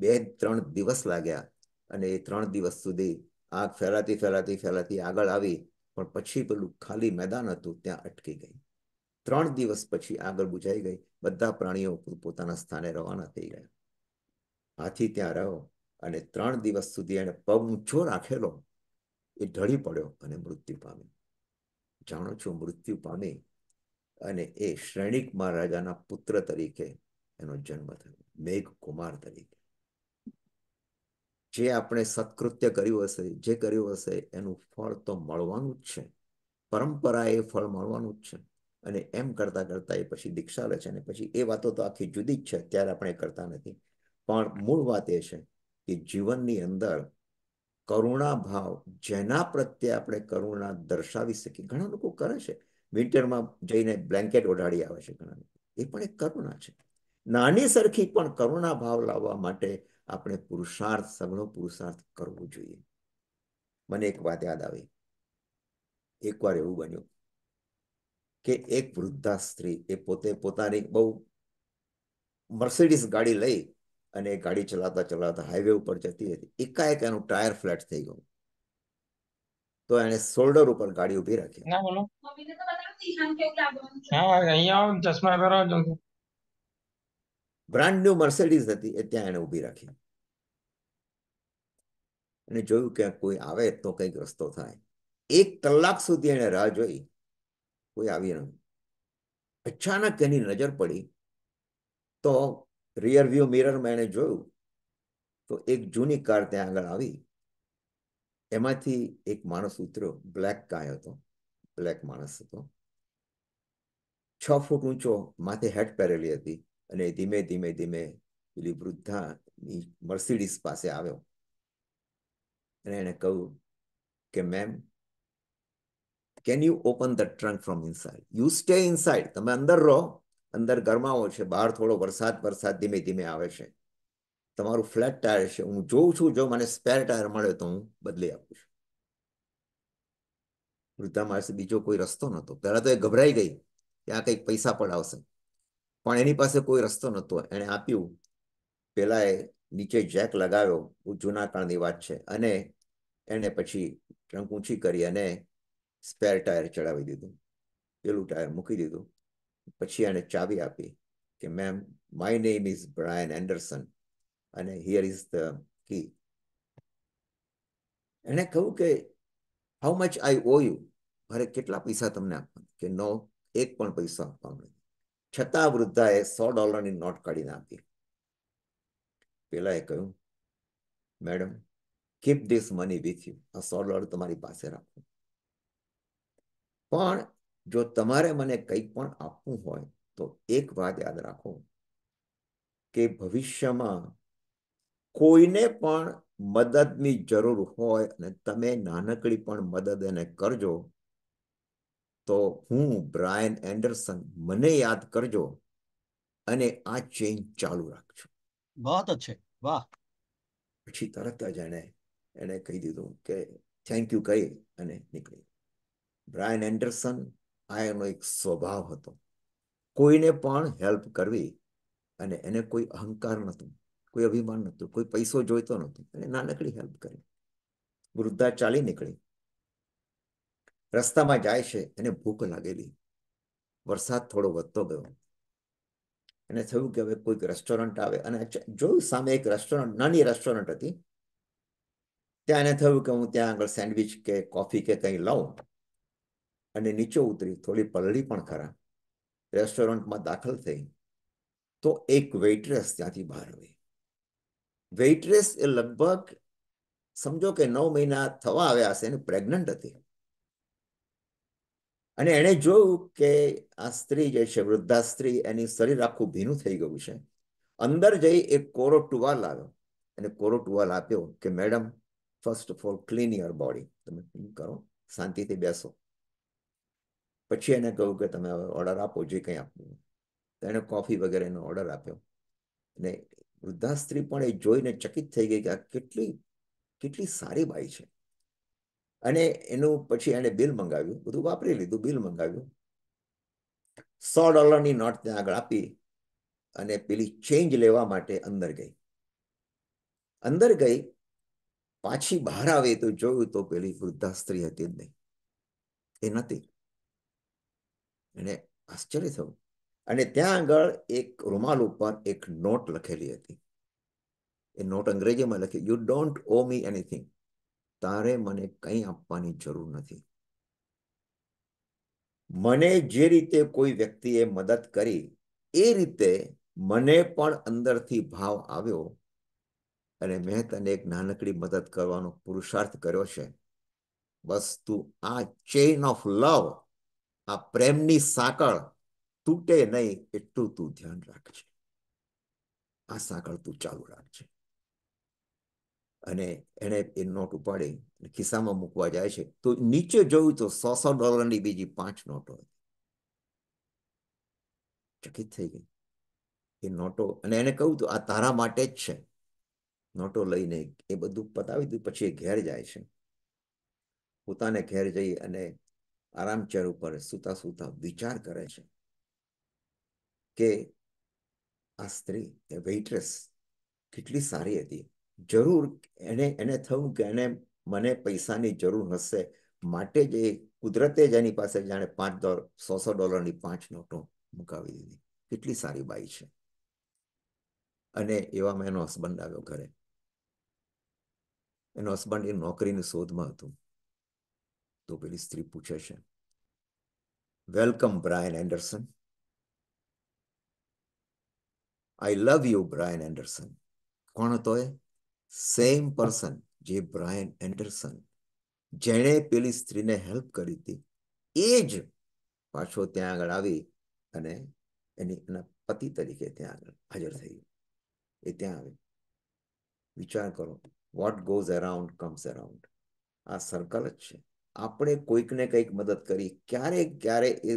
S4: બે ત્રણ દિવસ લાગ્યા અને એ ત્રણ દિવસ સુધી આગ ફેલાતી ફેલાતી ફેલાતી આગળ આવી પણ પછી પેલું ખાલી મેદાન હતું ત્યાં અટકી ગઈ ત્રણ દિવસ પછી આગળ બુજાઈ ગઈ બધા પ્રાણીઓ પોતાના સ્થાને રવાના થઈ ગયા હાથી ત્યાં રહ્યો અને ત્રણ દિવસ સુધી એને પગ ઊંચો રાખેલો એ ઢળી પડ્યો અને મૃત્યુ પામ્યો જાણો છો મૃત્યુ પામી અને એ શ્રેણિક મહારાજાના પુત્ર તરીકે એનો જન્મ થયો મેઘ કુમાર તરીકે જે આપણે સત્કૃત્ય કર્યું હશે જે કર્યું હશે એનું ફળ તો મળવાનું જ છે પરંપરા એ ફળ મળવાનું જ છે અને એમ કરતા કરતાં એ પછી દીક્ષા લે છે અને પછી એ વાતો તો આખી જુદી જ છે ત્યારે આપણે કરતા નથી પણ મૂળ વાત એ છે કે જીવનની અંદર કરુણા ભાવ જેના પ્રત્યે આપણે કરુણા દર્શાવી શકીએ ઘણા લોકો કરે છે વિન્ટરમાં જઈને બ્લેન્કેટ ઓઢાડી આવે છે ઘણા લોકો એ પણ એક કરુણા છે નાની સરખી પણ કરુણા ભાવ લાવવા માટે આપણે પુરુષાર્થ સઘળો પુરુષાર્થ કરવો જોઈએ મને એક વાત યાદ આવી એકવાર એવું બન્યું કે એક વૃદ્ધા સ્ત્રી એ પોતે પોતાની બહુ મર્સિડીસ ગાડી લઈ અને એ ગાડી ચલાવતા ચલાવતા હાઈવે ઉપર જતી હતી એકાએક એનું ટાયર ફ્લેટ થઈ ગયું તો એને શોલ્ડર ઉપર ગાડી ઉભી રાખી બ્રાન્ડ ન્યુ મર્સિડીઝ હતી એ ત્યાં એને ઉભી રાખી અને જોયું કે કોઈ આવે તો કઈક રસ્તો થાય એક કલાક સુધી એને રાહ જોઈ કોઈ આવી ન અચાનક એની નજર પડી તો રિયર વ્યૂ મિરરમાં એણે જોયું તો એક જૂની કાર ત્યાં આગળ આવી એમાંથી એક માણસ ઉતર્યો બ્લેક કાય હતો બ્લેક માણસ હતો છ ફૂટ ઊંચો માથે હેટ પહેરેલી હતી અને ધીમે ધીમે ધીમે પેલી વૃદ્ધાની મર્સિડીઝ પાસે આવ્યો અને એને કહ્યું કે ma'am can you open the trunk from inside you stay inside તમે અંદર રહો અંદર ગરમાવો છે બહાર થોડો વરસાદ વરસાદ ધીમે ધીમે આવે છે તમારું ફ્લેટ ટાયર છે હું જોઉં છું જો મને સ્પેર ટાયર મળે તો હું બદલી આપું છું વૃદ્ધા માણસે બીજો કોઈ રસ્તો નહોતો પહેલા તો એ ગભરાઈ ગઈ કે આ કંઈક પૈસા પણ આવશે પણ એની પાસે કોઈ રસ્તો નહોતો એણે આપ્યું પેલા એ નીચે જેક લગાવ્યો જૂના કાળની વાત છે અને એને પછી ટ્રંક ઊંચી કરી અને સ્પેર ટાયર ચડાવી દીધું પેલું ટાયર મૂકી દીધું પછી એને ચાવી આપી કે ma'am my name is Brian Anderson અને હિયર ઇઝ ધ કી એણે કહ્યું કે how much I owe you મારે કેટલા પૈસા તમને આપવાનું કે નો એક પણ પૈસો આપવાનો નથી છતાં વૃદ્ધાએ સો ડોલરની નોટ કાઢીને આપી પેલાએ કહ્યું madam keep this money with you આ સો ડોલર તમારી પાસે રાખો પણ જો તમારે મને કંઈક પણ આપવું હોય તો એક વાત યાદ રાખો કે ભવિષ્યમાં કોઈને પણ મદદની જરૂર હોય અને તમે નાનકડી પણ મદદ એને કરજો તો હું બ્રાયન એન્ડરસન મને યાદ કરજો અને આ ચેન્જ ચાલુ રાખજો
S3: વાત છે વાહ
S4: પછી તરત જ એને એને કહી દીધું કે થેન્ક યુ કહી અને નીકળી બ્રાયન એન્ડરસન આ એનો એક સ્વભાવ હતો કોઈને પણ હેલ્પ કરવી અને એને કોઈ અહંકાર નહોતો કોઈ અભિમાન નહોતું કોઈ પૈસો જોઈતો નહોતો એને નાનકડી હેલ્પ કરી વૃદ્ધા ચાલી નીકળી રસ્તામાં જાય છે એને ભૂખ લાગેલી વરસાદ થોડો વધતો ગયો એને થયું કે હવે કોઈક રેસ્ટોરન્ટ આવે અને જોયું સામે એક રેસ્ટોરન્ટ નાની રેસ્ટોરન્ટ હતી ત્યાં એને થયું કે હું ત્યાં આગળ સેન્ડવિચ કે કોફી કે કંઈ લઉં અને નીચે ઉતરી થોડી પલળી પણ ખરા રેસ્ટોરન્ટમાં દાખલ થઈ તો એક વેઇટ્રેસ ત્યાંથી બહાર આવી વેઇટ્રેસ એ લગભગ સમજો કે નવ મહિના થવા આવ્યા હશે અને પ્રેગ્નન્ટ હતી અને એણે જોયું કે આ સ્ત્રી જે છે વૃદ્ધા સ્ત્રી એની શરીર આખું ભીનું થઈ ગયું છે અંદર જઈ એક કોરો ટુવાલ આવ્યો અને કોરો ટુવાલ આપ્યો કે madam first of all clean your body તમે ક્લીન કરો શાંતિથી બેસો પછી એને કહ્યું કે તમે હવે ઓર્ડર આપો જે કંઈ આપવું એણે કોફી વગેરેનો ઓર્ડર આપ્યો અને વૃદ્ધા સ્ત્રી પણ એ જોઈને ચકિત થઈ ગઈ કે આ કેટલી કેટલી સારી બાઈ છે અને એનું પછી એણે બિલ મંગાવ્યું બધું વાપરી લીધું બિલ મંગાવ્યું સો ડોલરની નોટ ત્યાં આગળ આપી અને પેલી ચેન્જ લેવા માટે અંદર ગઈ અંદર ગઈ પાછી બહાર આવે તો જોયું તો પેલી વૃદ્ધા સ્ત્રી હતી જ નહીં એ નથી એને આશ્ચર્ય થયું અને ત્યાં આગળ એક રૂમાલ ઉપર એક નોટ લખેલી હતી એ નોટ અંગ્રેજીમાં લખી you don't owe me anything તારે મને કંઈ આપવાની જરૂર નથી મને જે રીતે કોઈ વ્યક્તિએ મદદ કરી એ રીતે મને પણ અંદરથી ભાવ આવ્યો અને મેં તને એક નાનકડી મદદ કરવાનો પુરુષાર્થ કર્યો છે બસ તું આ ચેઇન ઓફ લવ આ પ્રેમની સાંકળ તૂટે નહીં એટલું તું ધ્યાન રાખજે આ સાંકળ તું ચાલુ રાખજે અને એને એ નોટ ઉપાડી ખિસ્સામાં મૂકવા જાય છે તો નીચે જોયું તો સો સો ડોલરની બીજી પાંચ નોટો ચકિત થઈ ગઈ એ નોટો અને એને કહ્યું તો આ તારા માટે જ છે નોટો લઈને એ બધું પતાવી દીધું પછી એ ઘેર જાય છે પોતાને ઘેર જઈ અને આરામચેર ઉપર સુતા સુતા વિચાર કરે છે કે આ સ્ત્રી એ વેઇટ્રેસ કેટલી સારી હતી જરૂર એને એને થયું કે એને મને પૈસાની જરૂર હશે માટે જ એ કુદરતે જ એની પાસે જાણે પાંચ ડોલર સો સો ડોલરની પાંચ નોટો મુકાવી દીધી કેટલી સારી બાઈ છે અને એવામાં એનો હસબન્ડ આવ્યો ઘરે એનો હસબન્ડ એ નોકરીની શોધમાં હતું તો પેલી સ્ત્રી પૂછે છે welcome Brian Anderson I love you Brian Anderson કોણ હતો એ સેમ પર્સન જે બ્રાયન એન્ડરસન જેણે પેલી સ્ત્રીને હેલ્પ કરી હતી એ જ પાછો ત્યાં આગળ આવી અને એની એના પતિ તરીકે ત્યાં આગળ હાજર થઈ એ ત્યાં આવે વિચાર કરો what goes around comes around આ સર્કલ જ છે આપણે કોઈકને કંઈક મદદ કરી ક્યારે ક્યારે એ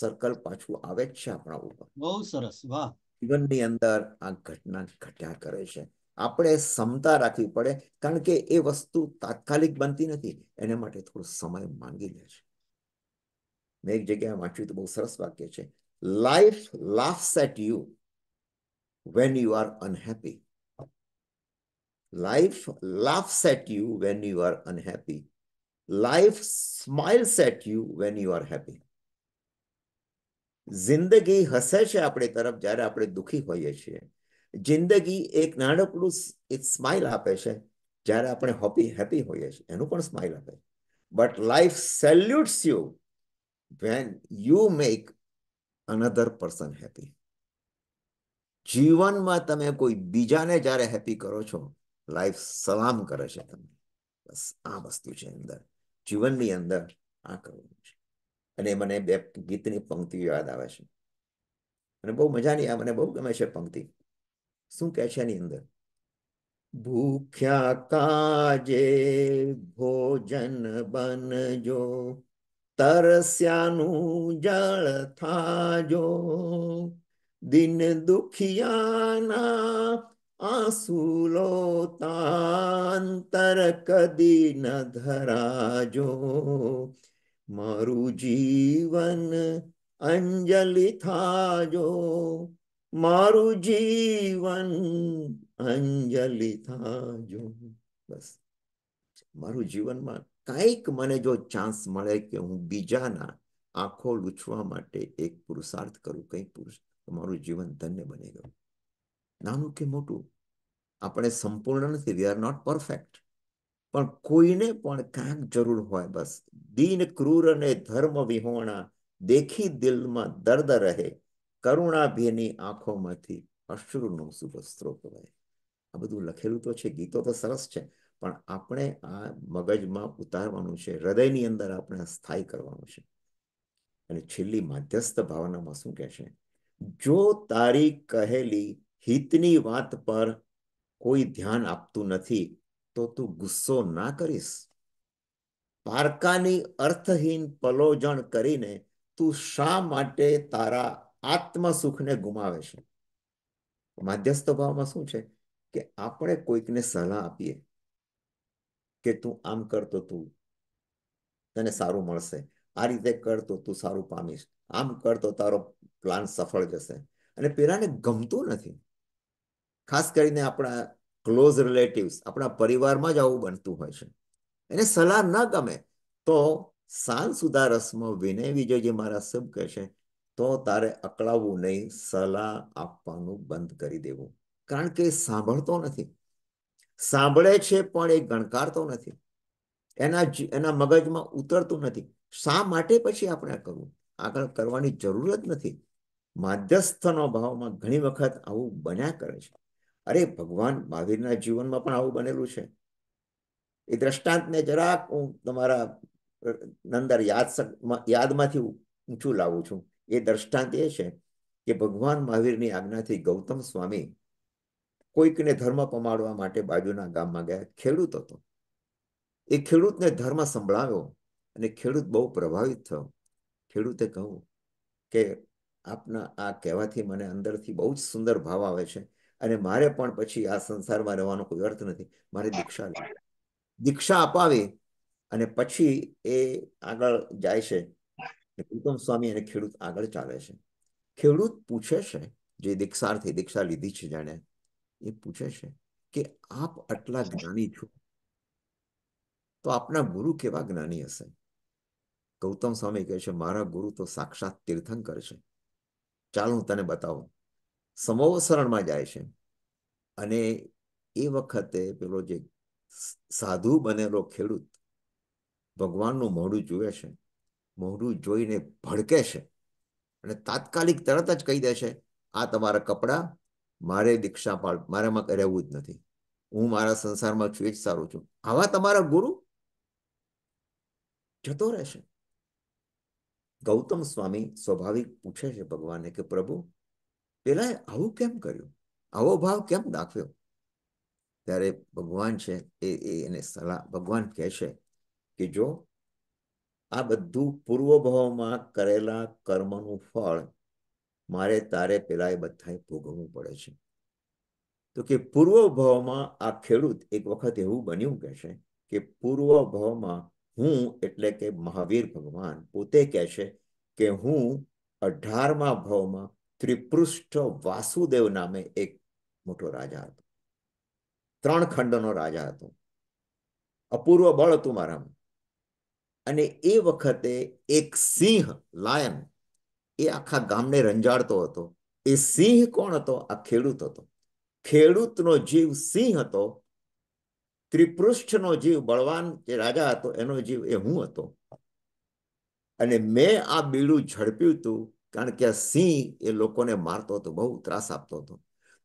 S4: સર્કલ પાછું આવે જ છે આપણા ઉપર
S3: બહુ સરસ વાહ
S4: જીવનની અંદર આ ઘટના ઘટ્યા કરે છે આપણે ક્ષમતા રાખવી પડે કારણ કે એ વસ્તુ તાત્કાલિક બનતી નથી એને માટે થોડો સમય માંગી લે છે મેં એક જગ્યાએ વાંચ્યું તો બહુ સરસ વાક્ય છે life laughs at you when you are unhappy life laughs at you when you are unhappy life smiles at you when you are happy જિંદગી હસે છે આપણે તરફ જ્યારે આપણે દુઃખી હોઈએ છીએ જિંદગી એક નાનકડું એક સ્માઇલ આપે છે જ્યારે આપણે હોપી હેપી હોઈએ છીએ એનું પણ સ્માઇલ આપે છે but life salutes you when you make another person happy જીવનમાં તમે કોઈ બીજાને જ્યારે હેપી કરો છો લાઈફ સલામ કરે છે તમને બસ આ વસ્તુ છે અંદર જીવનની અંદર આ કરવું છે અને મને બે ગીતની પંક્તિ યાદ આવે છે અને બહુ મજાની આ મને બહુ ગમે છે પંક્તિ શું કહે છે એની અંદર ભૂખ્યા કાજે ભોજન બનજો તરસ્યાનું જળ થાજો દિન દુખિયાના आंसू कदी न धराजो मारू जीवन अंजलि थाजो मारू जीवन अंजलि थाजो बस मारू जीवन में कईक मैंने जो चांस मे के हूँ बीजा ना आंखों एक पुरुषार्थ करू कई पुरुष तो मारू जीवन धन्य बने गयू નાનું કે મોટું આપણે સંપૂર્ણ નથી વી આર નોટ પરફેક્ટ પણ કોઈને પણ કાંક જરૂર હોય બસ દિન ક્રૂર અને ધર્મ વિહોણા દેખી દિલમાં દર્દ રહે કરુણાભીની આંખોમાંથી અશ્રુનો શુભ શુભસ્ત્રો હોય આ બધું લખેલું તો છે ગીતો તો સરસ છે પણ આપણે આ મગજમાં ઉતારવાનું છે હૃદયની અંદર આપણે સ્થાયી કરવાનું છે અને છેલ્લી મધ્યસ્થ ભાવનામાં શું કહેશે જો તારી કહેલી હિતની વાત પર કોઈ ધ્યાન આપતું નથી તો તું ગુસ્સો ના કરીશ પારકાની અર્થહીન પલોજણ કરીને તું શા માટે તારા આત્મસુખને ગુમાવે છે માધ્યસ્થ ભાવમાં શું છે કે આપણે કોઈકને સલાહ આપીએ કે તું આમ કરતો તું તને સારું મળશે આ રીતે કર તો તું સારું પામીશ આમ કર તો તારો પ્લાન સફળ જશે અને પેલાને ગમતું નથી ખાસ કરીને આપણા ક્લોઝ રિલેટિવ્સ આપણા પરિવારમાં જ આવું બનતું હોય છે એને સલાહ ન ગમે તો સાંજ સુધા રસ્મ વિનય વિજય જે મારા સબ કહે છે તો તારે અકળાવવું નહીં સલાહ આપવાનું બંધ કરી દેવું કારણ કે સાંભળતો નથી સાંભળે છે પણ એ ગણકારતો નથી એના એના મગજમાં ઉતરતું નથી શા માટે પછી આપણે આ કરવું આગળ કરવાની જરૂર જ નથી માધ્યસ્થનો ભાવમાં ઘણી વખત આવું બન્યા કરે છે અરે ભગવાન મહાવીરના જીવનમાં પણ આવું બનેલું છે એ દ્રષ્ટાંતને જરાક હું તમારા નંદર યાદ યાદમાંથી ઊંચું લાવું છું એ દ્રષ્ટાંત એ છે કે ભગવાન મહાવીરની આજ્ઞાથી ગૌતમ સ્વામી કોઈકને ધર્મ પમાડવા માટે બાજુના ગામમાં ગયા ખેડૂત હતો એ ખેડૂતને ધર્મ સંભળાવ્યો અને ખેડૂત બહુ પ્રભાવિત થયો ખેડૂતે કહ્યું કે આપના આ કહેવાથી મને અંદરથી બહુ જ સુંદર ભાવ આવે છે અને મારે પણ પછી આ સંસારમાં રહેવાનો કોઈ અર્થ નથી મારે દીક્ષા દીક્ષા અપાવી અને પછી એ આગળ જાય છે ગૌતમ સ્વામી અને ખેડૂત આગળ ચાલે છે ખેડૂત પૂછે છે જે દીક્ષાર્થી દીક્ષા લીધી છે જાણે એ પૂછે છે કે આપ આટલા જ્ઞાની છો તો આપના ગુરુ કેવા જ્ઞાની હશે ગૌતમ સ્વામી કહે છે મારા ગુરુ તો સાક્ષાત તીર્થંકર છે ચાલો હું તને બતાવું સમવસરણમાં જાય છે અને એ વખતે પેલો જે સાધુ બનેલો ખેડૂત ભગવાનનું મોઢું જુએ છે મોઢું જોઈને ભડકે છે અને તાત્કાલિક તરત જ કહી દેશે આ તમારા કપડાં મારે દીક્ષા પાડ મારામાં રહેવું જ નથી હું મારા સંસારમાં છું એ જ સારું છું આવા તમારા ગુરુ જતો રહેશે ગૌતમ સ્વામી સ્વાભાવિક પૂછે છે ભગવાનને કે પ્રભુ પેલા આવું કેમ કર્યું આવો ભાવ કેમ દાખવ્યો ત્યારે ભગવાન છે એ એને સલાહ ભગવાન કહે છે કે જો આ બધું પૂર્વભાવમાં કરેલા કર્મનું ફળ મારે તારે પેલા એ બધાએ ભોગવવું પડે છે તો કે પૂર્વભાવમાં આ ખેડૂત એક વખત એવું બન્યું કે છે કે પૂર્વભાવમાં હું એટલે કે મહાવીર ભગવાન પોતે કહે છે કે હું અઢારમા ભાવમાં ત્રિપૃષ્ઠ વાસુદેવ નામે એક મોટો રાજા હતો ત્રણ ખંડનો રાજા હતો અપૂર્વ બળ હતું મારામાં અને એ વખતે એક સિંહ લાયન એ આખા ગામને રંજાડતો હતો એ સિંહ કોણ હતો આ ખેડૂત હતો ખેડૂતનો જીવ સિંહ હતો ત્રિપૃષ્ઠનો જીવ બળવાન જે રાજા હતો એનો જીવ એ હું હતો અને મેં આ બીડું ઝડપ્યું હતું કારણ કે સિંહ એ લોકોને મારતો હતો બહુ ત્રાસ આપતો હતો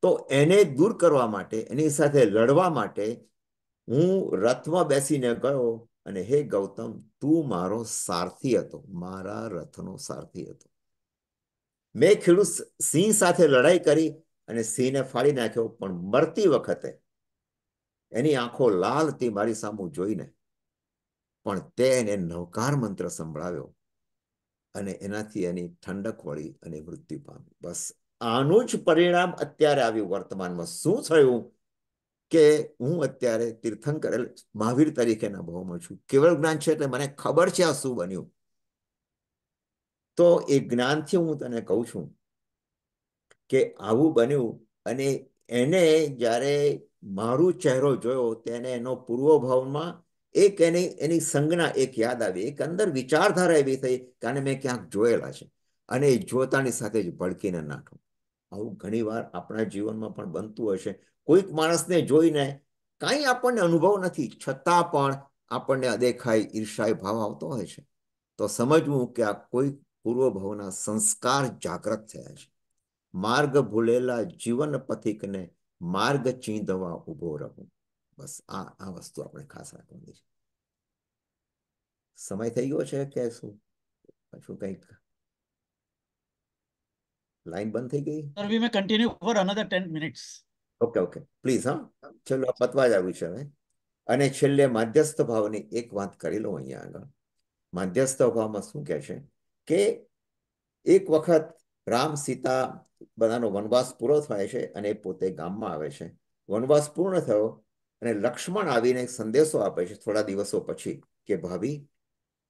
S4: તો એને દૂર કરવા માટે એની સાથે લડવા માટે હું રથમાં બેસીને ગયો અને હે ગૌતમ તું મારો સારથી હતો મારા રથનો સારથી હતો મેં ખેડૂત સિંહ સાથે લડાઈ કરી અને સિંહને ફાડી નાખ્યો પણ મરતી વખતે એની આંખો લાલ હતી મારી સામું જોઈને પણ તે એને નવકાર મંત્ર સંભળાવ્યો અને એનાથી એની ઠંડક વળી અને મૃત્યુ પામી બસ આનું જ પરિણામ અત્યારે આવ્યું વર્તમાનમાં શું થયું કે હું અત્યારે તીર્થંકર મહાવીર તરીકેના ભાવમાં છું કેવળ જ્ઞાન છે એટલે મને ખબર છે આ શું બન્યું તો એ જ્ઞાનથી હું તને કહું છું કે આવું બન્યું અને એને જ્યારે મારું ચહેરો જોયો તેને એનો પૂર્વભાવમાં એક એની એની સંજ્ઞા એક યાદ આવી એક અંદર વિચારધારા એવી થઈ કે આને મેં ક્યાંક જોયેલા છે અને એ જોતાની સાથે જ ભડકીને નાઠો આવું ઘણીવાર આપણા જીવનમાં પણ બનતું હશે કોઈક માણસને જોઈને કાંઈ આપણને અનુભવ નથી છતાં પણ આપણને અદેખાઈ ઈર્ષાય ભાવ આવતો હોય છે તો સમજવું કે આ કોઈ પૂર્વભાવના સંસ્કાર જાગૃત થયા છે માર્ગ ભૂલેલા જીવન પથિકને માર્ગ ચીંધવા ઊભો રહું બસ આ આ વસ્તુ આપણે ખાસ રાખવાની છે સમય થઈ ગયો છે કે શું પાછું કંઈક લાઈન બંધ થઈ ગઈ
S3: sir we may continue for another 10 minutes
S4: okay okay please હા ચલો પતવા જ આવ્યું છે હવે અને છેલ્લે મધ્યસ્થ ભાવની એક વાત કરી લઉં અહીંયા આગળ મધ્યસ્થ ભાવમાં શું કહે છે કે એક વખત રામ સીતા બધાનો વનવાસ પૂરો થાય છે અને પોતે ગામમાં આવે છે વનવાસ પૂર્ણ થયો અને લક્ષ્મણ આવીને એક સંદેશો આપે છે થોડા દિવસો પછી કે ભાભી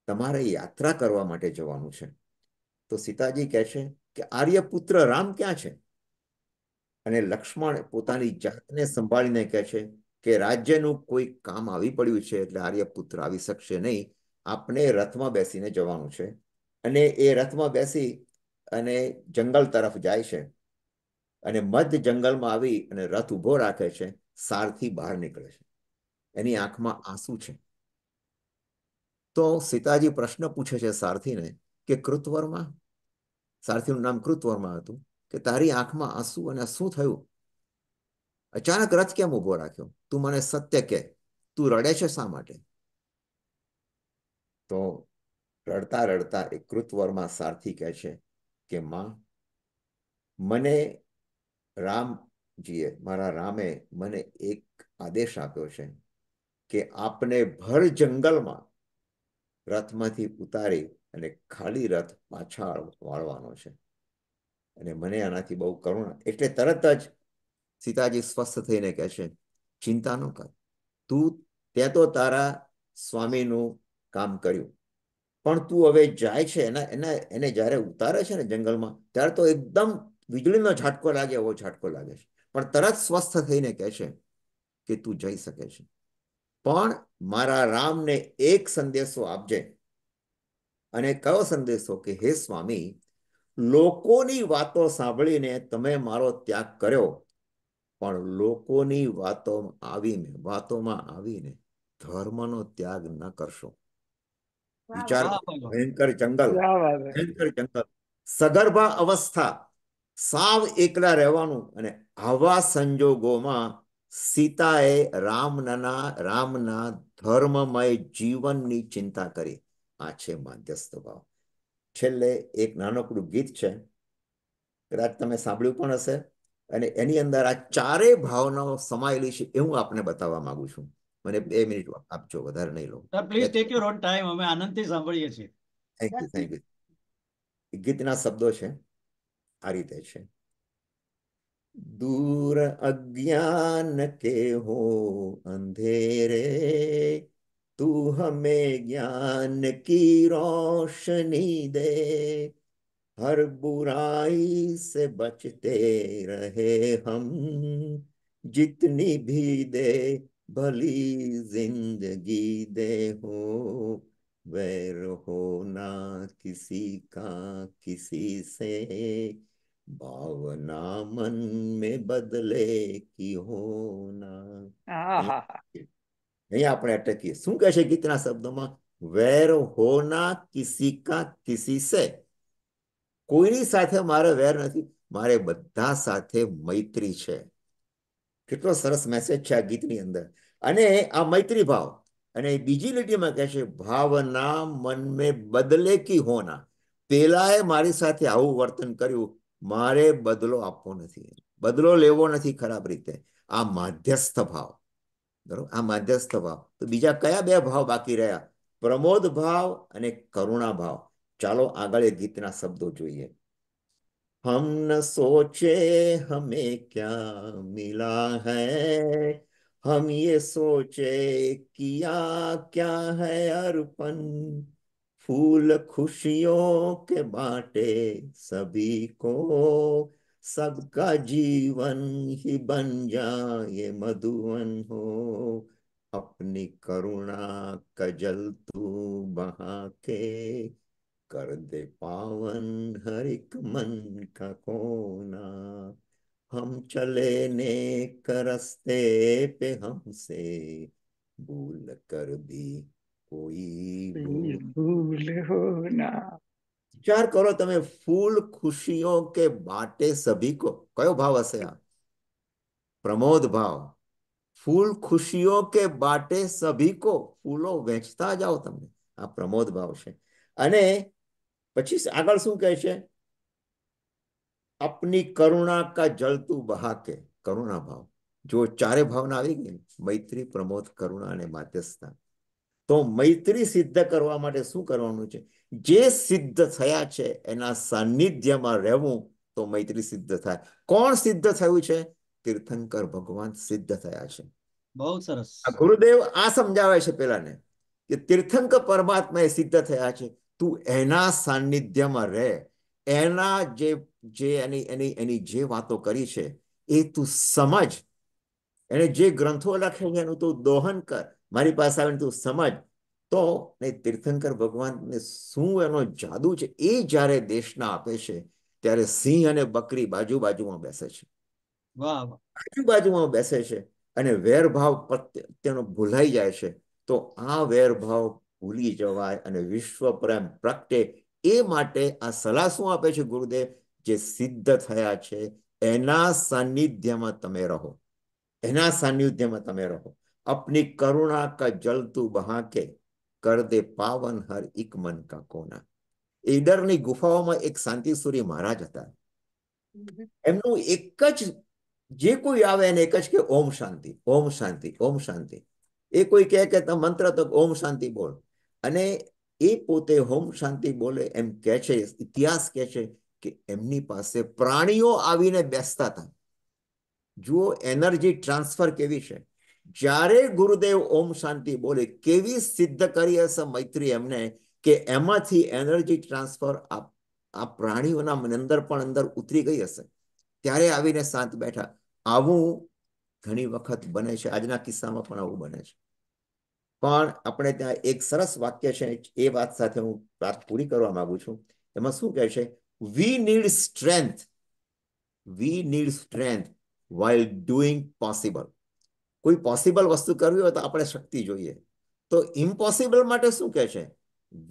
S4: તમારે યાત્રા કરવા માટે જવાનું છે તો સીતાજી કહે છે કે આર્યપુત્ર રામ ક્યાં છે અને લક્ષ્મણ પોતાની જાતને સંભાળીને કહે છે કે રાજ્યનું કોઈ કામ આવી પડ્યું છે એટલે આર્યપુત્ર આવી શકશે નહીં આપણે રથમાં બેસીને જવાનું છે અને એ રથમાં બેસી અને જંગલ તરફ જાય છે અને મધ્ય જંગલમાં આવી અને રથ ઊભો રાખે છે સારથી બહાર નીકળે છે એની આંખમાં આંસુ છે તો સીતાજી પ્રશ્ન પૂછે છે સારથીને કે કૃતવર્મા સારથીનું નામ કૃતવર્મા હતું કે તારી આંખમાં આંસુ અને શું થયું અચાનક રથ કેમ ઉભો રાખ્યો તું મને સત્ય કે તું રડે છે શા માટે તો રડતા રડતા એ કૃતવરમાં સારથી કહે છે કે માં મને રામ જીએ મારા રામે મને એક આદેશ આપ્યો છે કે આપને ભર જંગલમાં રથમાંથી ઉતારી અને ખાલી રથ પાછા વાળવાનો છે અને મને આનાથી બહુ કરુણા એટલે તરત જ સીતાજી સ્વસ્થ થઈને કહે છે ચિંતા ન કર તું ત્યાં તો તારા સ્વામીનું કામ કર્યું પણ તું હવે જાય છે એના એના એને જ્યારે ઉતારે છે ને જંગલમાં ત્યારે તો એકદમ વીજળીનો ઝાટકો લાગે એવો ઝાટકો લાગે છે પણ તરત સ્વસ્થ થઈને કહે છે કે તું જઈ શકે છે પણ મારા રામને એક સંદેશો આપજે અને કયો સંદેશો કે હે સ્વામી લોકોની વાતો સાંભળીને તમે મારો ત્યાગ કર્યો પણ લોકોની વાતો આવીને વાતોમાં આવીને ધર્મનો ત્યાગ ન કરશો વિચાર ભયંકર જંગલ ભયંકર જંગલ સગર્ભા અવસ્થા સાવ એકલા રહેવાનું અને આવા સંજોગોમાં સીતાએ રામના રામના ધર્મમય જીવનની ચિંતા કરી આ છે માધ્યસ્થ ભાવ છેલ્લે એક નાનકડું ગીત છે કદાચ તમે સાંભળ્યું પણ હશે અને એની અંદર આ ચારે ભાવનાઓ સમાયેલી છે એ હું આપને બતાવવા માંગુ છું મને બે મિનિટ આપજો વધારે નહીં લો
S3: please take your own time અમે આનંદથી સાંભળીએ છીએ
S4: થેન્ક યુ થેન્ક યુ ગીતના શબ્દો છે આ રીતે दूर अज्ञान के हो अंधेरे तू हमें ज्ञान की रोशनी दे हर बुराई से बचते रहे हम जितनी भी दे भली जिंदगी दे हो वैर ना किसी का किसी से भावना मन में बदले की होना
S3: અહીંયા
S4: આપણે અટકીએ શું કહે છે ગીતના શબ્દોમાં વેર હોના કિસી કા કિસી સે કોઈની સાથે મારે વેર નથી મારે બધા સાથે મૈત્રી છે કેટલો સરસ મેસેજ છે આ ગીતની અંદર અને આ મૈત્રી ભાવ અને બીજી લીટીમાં કહે છે ભાવના મન મે બદલે કી હોના પેલાએ મારી સાથે આવું વર્તન કર્યું મારે બદલો આપવો નથી બદલો લેવો નથી ખરાબ રીતે આ માધ્યસ્થ ભાવ બરોબર આ માધ્યસ્થ ભાવ તો બીજા કયા બે ભાવ બાકી રહ્યા પ્રમોદ ભાવ અને કરુણા ભાવ ચાલો આગળ એ ગીતના શબ્દો જોઈએ હમ ન સોચે હમે ક્યા મિલા હૈ હમ યે સોચે કિયા ક્યા હૈ અર્પણ फूल खुशियों के बांटे सभी को सबका जीवन ही बन जाए मधुवन हो अपनी करुणा का जल तू बहा के कर दे पावन हर एक मन का कोना हम चले नेक रस्ते पे हमसे भूल कर दी कोई
S1: भूल हो ना
S4: चार करो तुम फूल खुशियों के बांटे सभी को कयो भाव हसे यहाँ प्रमोद भाव फूल खुशियों के बांटे सभी को फूलो वेचता जाओ तुमने आ हाँ, प्रमोद भाव से अने पचीस आग शू कहे अपनी करुणा का जल तू बहा करुणा भाव जो चार भावना मैत्री प्रमोद करुणा ने તો મૈત્રી સિદ્ધ કરવા માટે શું કરવાનું છે જે સિદ્ધ થયા છે એના સાનિધ્યમાં રહેવું તો મૈત્રી સિદ્ધ થાય કોણ સિદ્ધ થયું છે તીર્થંકર ભગવાન સિદ્ધ થયા છે બહુ સરસ ગુરુદેવ આ સમજાવે છે પેલાને કે તીર્થંકર પરમાત્મા એ સિદ્ધ થયા છે તું એના સાનિધ્યમાં રહે એના જે જે એની એની એની જે વાતો કરી છે એ તું સમજ એને જે ગ્રંથો લખે છે એનું તું દોહન કર મારી પાસે આવીને તું સમજ તો ને તીર્થંકર ભગવાનને શું એનો જાદુ છે એ જ્યારે દેશના આપે છે ત્યારે સિંહ અને બકરી બાજુ બાજુમાં બેસે છે
S3: બાજુ
S4: બાજુમાં બેસે છે અને વેરભાવ પ્રત્યેનો ભૂલાઈ જાય છે તો આ વેરભાવ ભૂલી જવાય અને વિશ્વ પ્રેમ પ્રગટે એ માટે આ સલાહ શું આપે છે ગુરુદેવ જે સિદ્ધ થયા છે એના સાનિધ્યમાં તમે રહો એના સાનિધ્યમાં તમે રહો अपनी करुणा का जल तू बहा के कर दे पावन हर एक मन का કોના ઈડરની ગુફાઓમાં એક શાંતિસુરી મહારાજ હતા એમનું એક જ જે કોઈ આવે એને એક જ કે ઓમ શાંતિ ઓમ શાંતિ ઓમ શાંતિ એ કોઈ કહે કે મંત્ર તો ઓમ શાંતિ બોલ અને એ પોતે ઓમ શાંતિ બોલે એમ કે છે ઇતિહાસ કે છે કે એમની પાસે પ્રાણીઓ આવીને બેસતા હતા જુઓ એનર્જી ટ્રાન્સફર કેવી છે જ્યારે ગુરુદેવ ઓમ શાંતિ બોલે કેવી સિદ્ધ કરી હશે મૈત્રી એમને કે એમાંથી એનર્જી ટ્રાન્સફર આ પ્રાણીઓના અંદર પણ અંદર ઉતરી ગઈ હશે ત્યારે આવીને શાંત બેઠા આવું ઘણી વખત બને છે આજના કિસ્સામાં પણ આવું બને છે પણ આપણે ત્યાં એક સરસ વાક્ય છે એ વાત સાથે હું વાત પૂરી કરવા માંગુ છું એમાં શું કહે છે we need strength we need strength while doing possible કોઈ પોસિબલ વસ્તુ કરવી હોય તો આપણે શક્તિ જોઈએ તો ઇમ્પોસિબલ માટે શું કહે છે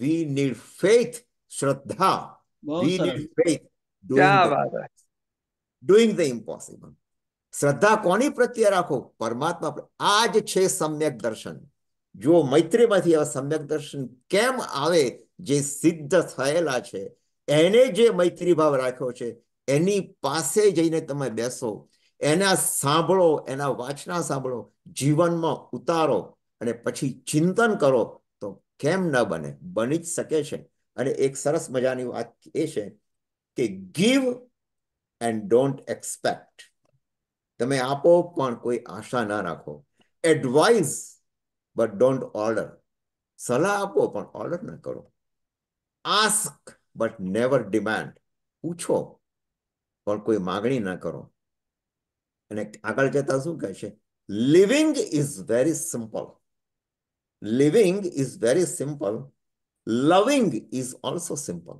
S4: વી નીડ ફેથ શ્રદ્ધા we need faith doing the impossible શ્રદ્ધા કોની પ્રત્યે રાખો પરમાત્મા આ જ છે સમ્યક દર્શન જો મૈત્રીમાંથી એવા સમ્યક દર્શન કેમ આવે જે સિદ્ધ થયેલા છે એને જે મૈત્રી ભાવ રાખ્યો છે એની પાસે જઈને તમે બેસો એના સાંભળો એના વાંચના સાંભળો જીવનમાં ઉતારો અને પછી ચિંતન કરો તો કેમ ન બને બની જ શકે છે અને એક સરસ મજાની વાત એ છે કે ગીવ એન્ડ ડોન્ટ એક્સપેક્ટ તમે આપો પણ કોઈ આશા ના રાખો એડવાઇસ બટ ડોન્ટ ઓર્ડર સલાહ આપો પણ ઓર્ડર ન કરો આસ્ક બટ નેવર ડિમાન્ડ પૂછો પણ કોઈ માગણી ન કરો અને આગળ જતા શું કહેશે living is very simple living is very simple loving is also simple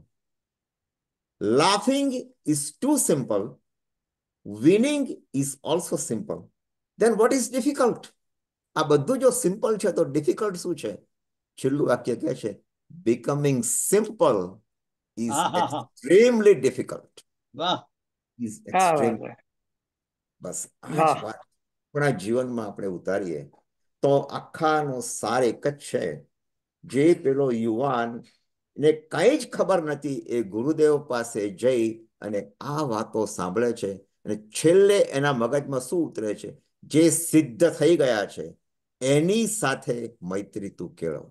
S4: laughing is too simple winning is also simple then what is difficult આ બધું જો સિમ્પલ છે તો ડિફિકલ્ટ શું છે છેલ્લું વાક્ય કહે છે becoming simple is
S3: extremely
S4: difficult.
S3: Wow. Is extremely
S4: બસ આ જ વાત આપણા જીવનમાં આપણે ઉતારીએ તો આખાનો સાર એક જ છે જે પેલો યુવાન ને કઈ જ ખબર નથી એ ગુરુદેવ પાસે જઈ અને આ વાતો સાંભળે છે અને છેલ્લે એના મગજમાં શું ઉતરે છે જે સિદ્ધ થઈ ગયા છે એની સાથે મૈત્રી તું કેળો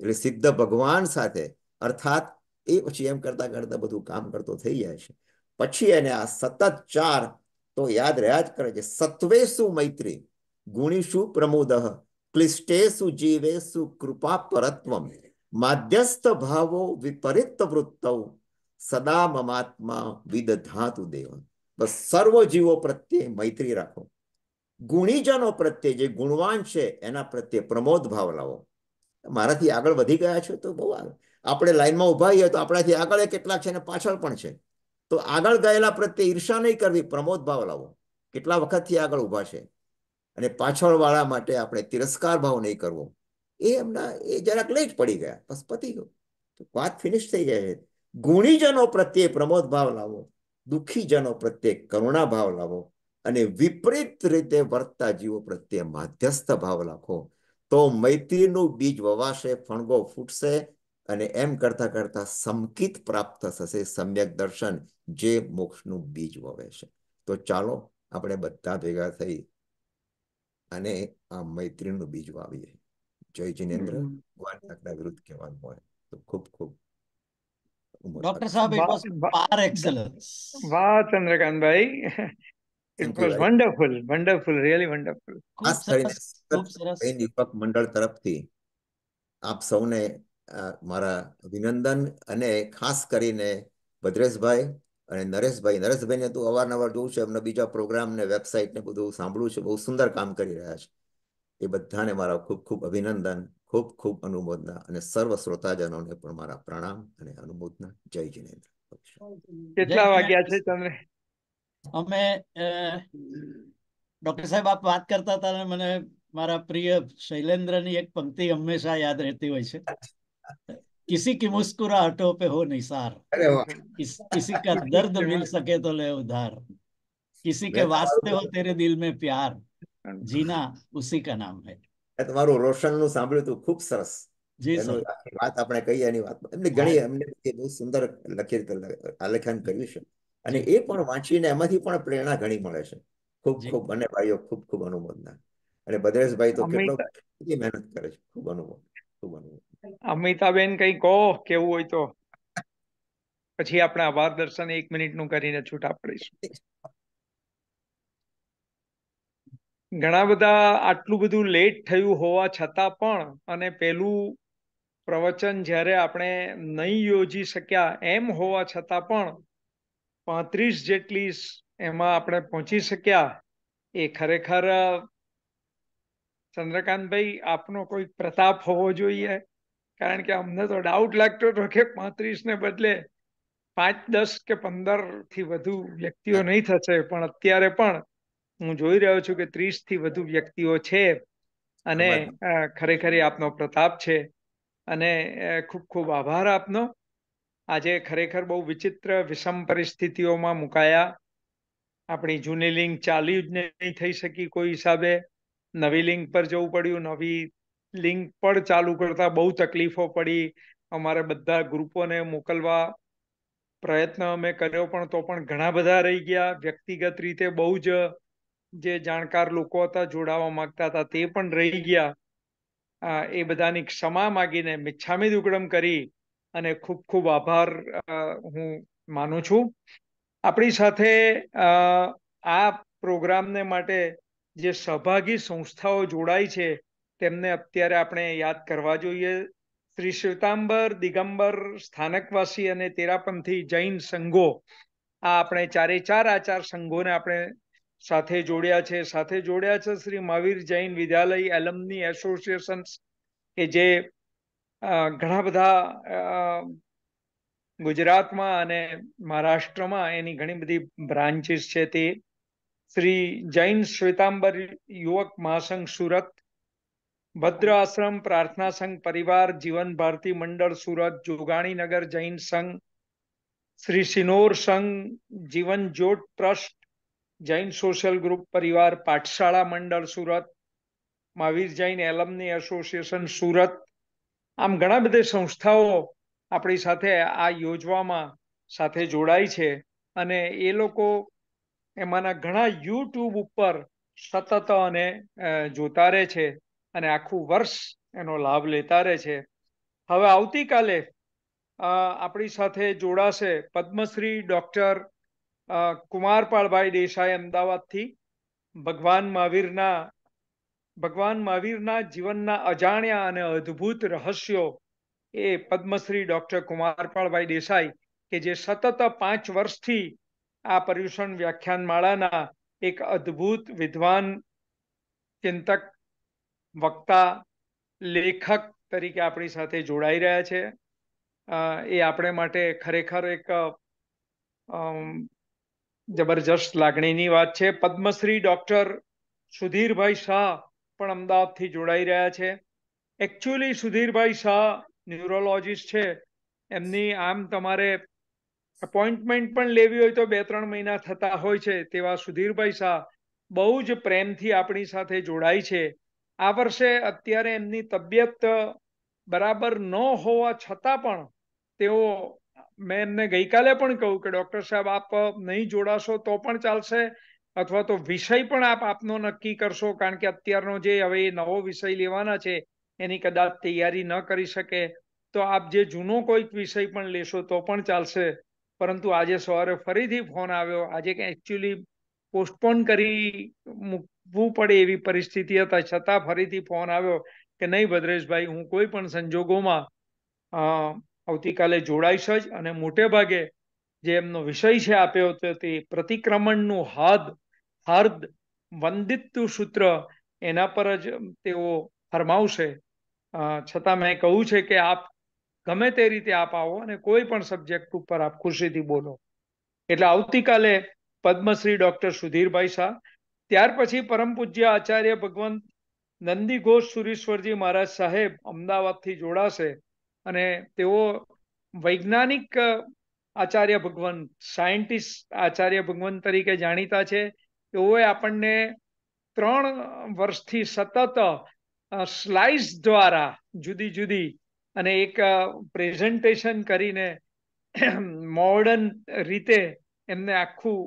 S4: એટલે સિદ્ધ ભગવાન સાથે અર્થાત એ પછી એમ કરતા કરતા બધું કામ કરતો થઈ જાય છે પછી એને આ સતત ચાર તો યાદ રહ્યા જ કરે છે સત્વેશુ મૈત્રી ગુણીશુ પ્રમોદ ક્લિષ્ટેશુ જીવેશુ કૃપા પરત્વમ માધ્યસ્થ ભાવો વિપરીત વૃત્તૌ સદા મમાત્મા વિદધાતુ દેવ બસ સર્વ જીવો પ્રત્યે મૈત્રી રાખો ગુણીજનો પ્રત્યે જે ગુણવાન છે એના પ્રત્યે પ્રમોદ ભાવ લાવો મારાથી આગળ વધી ગયા છે તો બહુ આપણે લાઈનમાં ઉભા રહીએ તો આપણાથી આગળ કેટલાક છે અને પાછળ પણ છે તો આગળ ગયેલા પ્રત્યે ઈર્ષા નહીં કરવી પ્રમોદ ભાવ લાવો કેટલા વખતથી આગળ ઊભા છે અને પાછળવાળા માટે આપણે તિરસ્કાર ભાવ નહીં કરવો એ એમના એ જરાક લેટ પડી ગયા બસ પતી ગયું તો વાત ફિનિશ થઈ જાય છે ગુણીજનો પ્રત્યે પ્રમોદ ભાવ લાવો દુઃખીજનો પ્રત્યે કરુણા ભાવ લાવો અને વિપરીત રીતે વર્તતા જીવો પ્રત્યે માધ્યસ્થ ભાવ રાખો તો મૈત્રીનું બીજ વવાશે ફણગો ફૂટશે અને એમ કરતા કરતા સમકિત પ્રાપ્ત થશે સમ્યક દર્શન જે મોક્ષનું બીજ વવે છે તો ચાલો આપણે બધા ભેગા થઈ અને આ મૈત્રીનું બીજ વાવીએ જય જિનેન્દ્ર ભગવાન વિરુદ્ધ કહેવાનું હોય તો ખૂબ ખૂબ
S1: ડોક્ટર સાહેબ ઇટ વોઝ પાર એક્સલન્સ વાહ Chandrakantbhai it was wonderful wonderful really wonderful ખાસ
S4: કરીને યુવક મંડળ તરફથી આપ સૌને મારા અભિનંદન અને ખાસ કરીને ભદ્રેશભાઈ અને નરેશભાઈ નરેશભાઈને તો અવારનવાર જોઉં છું એમના બીજા પ્રોગ્રામ ને વેબસાઇટ ને બધું સાંભળું છે બહુ સુંદર કામ કરી રહ્યા છે એ બધાને મારા ખૂબ ખૂબ અભિનંદન ખૂબ ખૂબ અનુમોદના અને સર્વ શ્રોતાજનોને પણ મારા પ્રણામ અને અનુમોદના જય જિનેન્દ્ર
S3: કેટલા વાગ્યા છે તમે અમે ડોક્ટર સાહેબ આપ વાત કરતા હતા મને મારા પ્રિય શૈલેન્દ્રની એક પંક્તિ હંમેશા યાદ રહેતી હોય છે किसी की मुस्कुराहटों पे हो निसार किस, किसी का दर्द मिल सके तो ले उधार किसी के वास्ते हो तेरे दिल में प्यार જીના ઉસી કા નામ હે
S4: તમારું રોશન નું સાંભળ્યું હતું ખૂબ સરસ વાત આપણે કહી એની વાત એમને ઘણી એમને બહુ સુંદર લખિત આલેખન કર્યું છે અને એ પણ વાંચીને એમાંથી પણ પ્રેરણા ઘણી મળે છે ખૂબ ખૂબ અને ભાઈઓ ખૂબ ખૂબ અનુમોદના અને ભદ્રેશભાઈ તો કેટલો મહેનત કરે છે ખૂબ અનુભવ
S1: ખૂબ અનુભવ અમિતાબેન કઈ કહો કેવું હોય તો પછી આપણે આભાર દર્શન એક મિનિટ નું કરીને છૂટા પડીશું ઘણા બધા આટલું બધું લેટ થયું હોવા છતાં પણ અને પેલું પ્રવચન જ્યારે આપણે નહીં યોજી શક્યા એમ હોવા છતાં પણ પાંત્રીસ જેટલી એમાં આપણે પહોંચી શક્યા એ ખરેખર ચંદ્રકાંતભાઈ આપનો કોઈ પ્રતાપ હોવો જોઈએ કારણ કે અમને તો ડાઉટ લાગતો હતો કે પાંત્રીસ ને બદલે પાંચ દસ કે પંદર થી વધુ વ્યક્તિઓ નહીં થશે પણ અત્યારે પણ હું જોઈ રહ્યો છું કે ત્રીસ થી વધુ વ્યક્તિઓ છે અને ખરેખર આપનો પ્રતાપ છે અને ખૂબ ખૂબ આભાર આપનો આજે ખરેખર બહુ વિચિત્ર વિષમ પરિસ્થિતિઓમાં મુકાયા આપણી જૂની લિંક ચાલી જ નહીં થઈ શકી કોઈ હિસાબે નવી લિંક પર જવું પડ્યું નવી લિંક પણ ચાલુ કરતા બહુ તકલીફો પડી અમારે બધા ગ્રુપોને મોકલવા પ્રયત્ન અમે કર્યો પણ તો પણ ઘણા બધા રહી ગયા વ્યક્તિગત રીતે બહુ જ જે જાણકાર લોકો હતા જોડાવા માંગતા હતા તે પણ રહી ગયા એ બધાની ક્ષમા માગીને મિચ્છામી દુકડમ કરી અને ખૂબ ખૂબ આભાર હું માનું છું આપણી સાથે આ પ્રોગ્રામને માટે જે સહભાગી સંસ્થાઓ જોડાઈ છે તેમને અત્યારે આપણે યાદ કરવા જોઈએ શ્રી શ્વેતાંબર દિગંબર સ્થાનકવાસી અને તેરાપંથી જૈન સંઘો આ આપણે ચારે ચાર આચાર સંઘોને આપણે સાથે જોડ્યા છે સાથે જોડ્યા છે શ્રી મહાવીર જૈન વિદ્યાલય એલમની એસોસિએશન કે જે ઘણા બધા ગુજરાતમાં અને મહારાષ્ટ્રમાં એની ઘણી બધી બ્રાન્ચીસ છે તે શ્રી જૈન શ્વેતાંબર યુવક મહાસંઘ સુરત ભદ્ર આશ્રમ પ્રાર્થના સંઘ પરિવાર જીવન ભારતી મંડળ સુરત જોગાણીનગર જૈન સંઘ શ્રી સિનોર સંઘ જીવન જ્યોત ટ્રસ્ટ જૈન સોશિયલ ગ્રુપ પરિવાર પાઠશાળા મંડળ સુરત મહાવીર જૈન એલમની એસોસિએશન સુરત આમ ઘણા બધી સંસ્થાઓ આપણી સાથે આ યોજવામાં સાથે જોડાય છે અને એ લોકો એમાંના ઘણા યુટ્યુબ ઉપર સતત અને જોતા રહે છે અને આખું વર્ષ એનો લાભ લેતા રહે છે હવે આવતીકાલે આપણી સાથે જોડાશે પદ્મશ્રી ડોક્ટર કુમારપાળભાઈ દેસાઈ અમદાવાદથી ભગવાન મહાવીરના ભગવાન મહાવીરના જીવનના અજાણ્યા અને અદ્ભુત રહસ્યો એ પદ્મશ્રી ડોક્ટર કુમારપાળભાઈ દેસાઈ કે જે સતત પાંચ વર્ષથી આ પર્યુષણ વ્યાખ્યાન માળાના એક અદ્ભુત વિદ્વાન ચિંતક વક્તા લેખક તરીકે આપણી સાથે જોડાઈ રહ્યા છે એ આપણે માટે ખરેખર એક જબરજસ્ત લાગણીની વાત છે પદ્મશ્રી ડોક્ટર સુધીરભાઈ શાહ પણ અમદાવાદથી જોડાઈ રહ્યા છે એકચ્યુઅલી સુધીરભાઈ શાહ ન્યુરોલોજિસ્ટ છે એમની આમ તમારે અપોઇન્ટમેન્ટ પણ લેવી હોય તો બે ત્રણ મહિના થતા હોય છે તેવા સુધીરભાઈ શાહ બહુ જ પ્રેમથી આપણી સાથે જોડાય છે આ વર્ષે અત્યારે એમની તબિયત બરાબર ન હોવા છતાં પણ તેઓ મેં એમને ગઈકાલે પણ કહ્યું કે ડોક્ટર સાહેબ આપ નહીં જોડાશો તો પણ ચાલશે અથવા તો વિષય પણ આપ આપનો નક્કી કરશો કારણ કે અત્યારનો જે હવે નવો વિષય લેવાના છે એની કદાચ તૈયારી ન કરી શકે તો આપ જે જૂનો કોઈક વિષય પણ લેશો તો પણ ચાલશે પરંતુ આજે સવારે ફરીથી ફોન આવ્યો આજે કે એકચ્યુઅલી પોસ્ટપોન કરી મૂકવું પડે એવી પરિસ્થિતિ હતા છતાં ફરીથી ફોન આવ્યો કે નહીં ભદ્રેશભાઈ હું કોઈ પણ સંજોગોમાં આવતીકાલે જોડાઈશ જ અને મોટે ભાગે જે એમનો વિષય છે આપ્યો હતો તે પ્રતિક્રમણનું હાદ હાર્દ વંદિત્વ સૂત્ર એના પર જ તેઓ ફરમાવશે છતાં મેં કહ્યું છે કે આપ ગમે તે રીતે આપ આવો અને કોઈ પણ સબ્જેક્ટ ઉપર આપ ખુશીથી બોલો એટલે આવતીકાલે પદ્મશ્રી ડોક્ટર સુધીરભાઈ શાહ ત્યાર પછી પરમ પૂજ્ય આચાર્ય ભગવંત નંદી ઘોષ સુરેશ્વરજી મહારાજ સાહેબ અમદાવાદથી જોડાશે અને તેઓ વૈજ્ઞાનિક આચાર્ય ભગવંત સાયન્ટિસ્ટ આચાર્ય ભગવંત તરીકે જાણીતા છે તેઓએ આપણને ત્રણ વર્ષથી સતત સ્લાઇસ દ્વારા જુદી જુદી અને એક પ્રેઝન્ટેશન કરીને મોર્ડન રીતે એમને આખું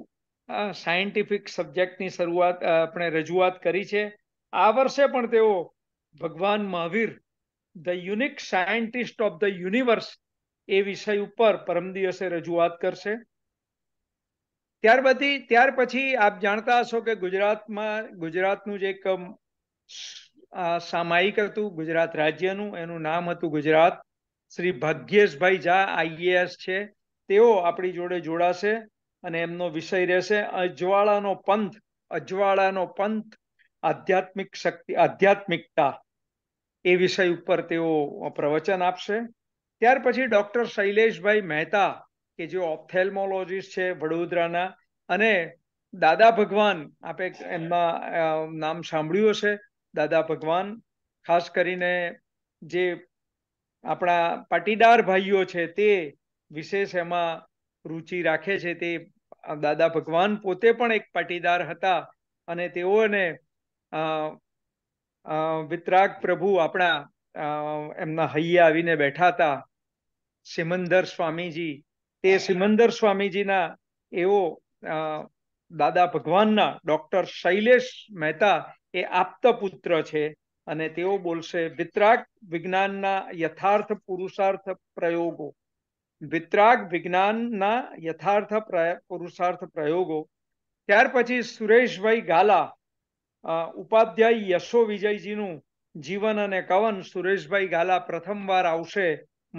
S1: સાયન્ટિફિક સબ્જેક્ટની શરૂઆત આપણે રજૂઆત કરી છે આ વર્ષે પણ તેઓ ભગવાન Mahavir the unique scientist of the universe એ વિષય ઉપર પરમ દિવસે રજૂઆત કરશે ત્યાર બધી ત્યાર પછી આપ જાણતા હશો કે ગુજરાતમાં ગુજરાતનું જે એક સામાયિક હતું ગુજરાત રાજ્યનું એનું નામ હતું ગુજરાત શ્રી ભાગ્યેશભાઈ ઝા આઈએએસ છે તેઓ આપણી જોડે જોડાશે અને એમનો વિષય રહેશે અજવાળાનો પંથ અજવાળાનો પંથ આધ્યાત્મિક શક્તિ આધ્યાત્મિકતા એ વિષય ઉપર તેઓ પ્રવચન આપશે ત્યાર પછી ડૉક્ટર શૈલેષભાઈ મહેતા કે જે ઓપ્થેલ્મોલોજીસ્ટ છે વડોદરાના અને દાદા ભગવાન આપે એમના નામ સાંભળ્યું હશે દાદા ભગવાન ખાસ કરીને જે આપણા પાટીદાર ભાઈઓ છે તે વિશેષ એમાં રુચિ રાખે છે તે દાદા ભગવાન પોતે પણ એક પાટીદાર હતા અને તેઓને વિતરાગ પ્રભુ આપણા એમના હૈયા આવીને બેઠા હતા સિમંદર સ્વામીજી તે સિમંદર સ્વામીજીના એવો દાદા ભગવાનના ડોક્ટર શૈલેષ મહેતા એ આપતા પુત્ર છે અને તેઓ બોલશે વિતરાગ વિજ્ઞાનના યથાર્થ પુરુષાર્થ પ્રયોગો વિતરાગ વિજ્ઞાનના યથાર્થ પુરુષાર્થ પ્રયોગો ત્યાર પછી સુરેશભાઈ ગાલા ઉપાધ્યાય યશો વિજયજીનું જીવન અને કવન સુરેશભાઈ ગાલા પ્રથમવાર આવશે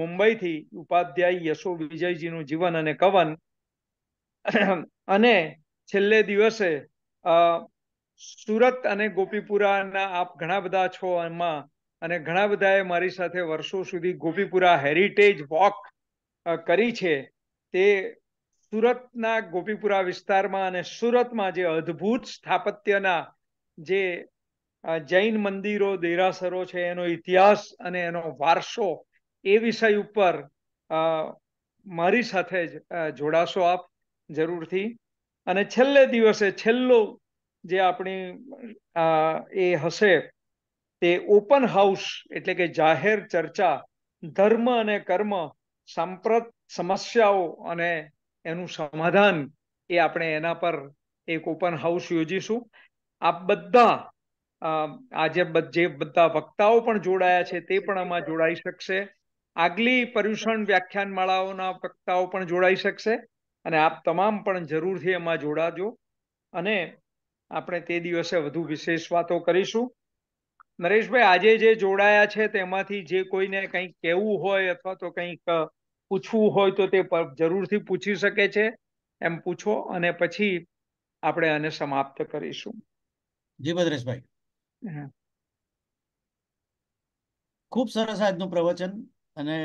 S1: મુંબઈથી ઉપાધ્યાય યશો વિજયજીનું જીવન અને કવન અને છેલ્લે દિવસે સુરત અને ગોપીપુરાના આપ ઘણા બધા છો એમાં અને ઘણા બધાએ મારી સાથે વર્ષો સુધી ગોપીપુરા હેરિટેજ વોક કરી છે તે સુરતના ગોપીપુરા વિસ્તારમાં અને સુરતમાં જે અદ્ભુત સ્થાપત્યના જે જૈન મંદિરો દેરાસરો છે એનો ઇતિહાસ અને એનો વારસો એ વિષય ઉપર મારી સાથે જ જોડાશો આપ જરૂરથી અને છેલ્લે દિવસે છેલ્લો જે આપણી એ હશે તે ઓપન હાઉસ એટલે કે જાહેર ચર્ચા ધર્મ અને કર્મ સાંપ્રત સમસ્યાઓ અને એનું સમાધાન એ આપણે એના પર એક ઓપન હાઉસ યોજીશું આપ બધા આજે જે બધા વક્તાઓ પણ જોડાયા છે તે પણ આમાં જોડાઈ શકશે આગલી પર્યુષણ વ્યાખ્યાન માળાઓના વક્તાઓ પણ જોડાઈ શકશે અને આપ તમામ પણ જરૂરથી એમાં જોડાજો અને આપણે તે દિવસે વધુ વિશેષ વાતો કરીશું નરેશભાઈ આજે જે જોડાયા છે તેમાંથી જે કોઈને કંઈક કહેવું હોય અથવા તો કંઈક પૂછવું હોય તો તે જરૂરથી પૂછી શકે છે એમ પૂછો અને પછી આપણે આને સમાપ્ત કરીશું જી ભદ્રેશભાઈ ખૂબ સરસ આજનું
S3: પ્રવચન અને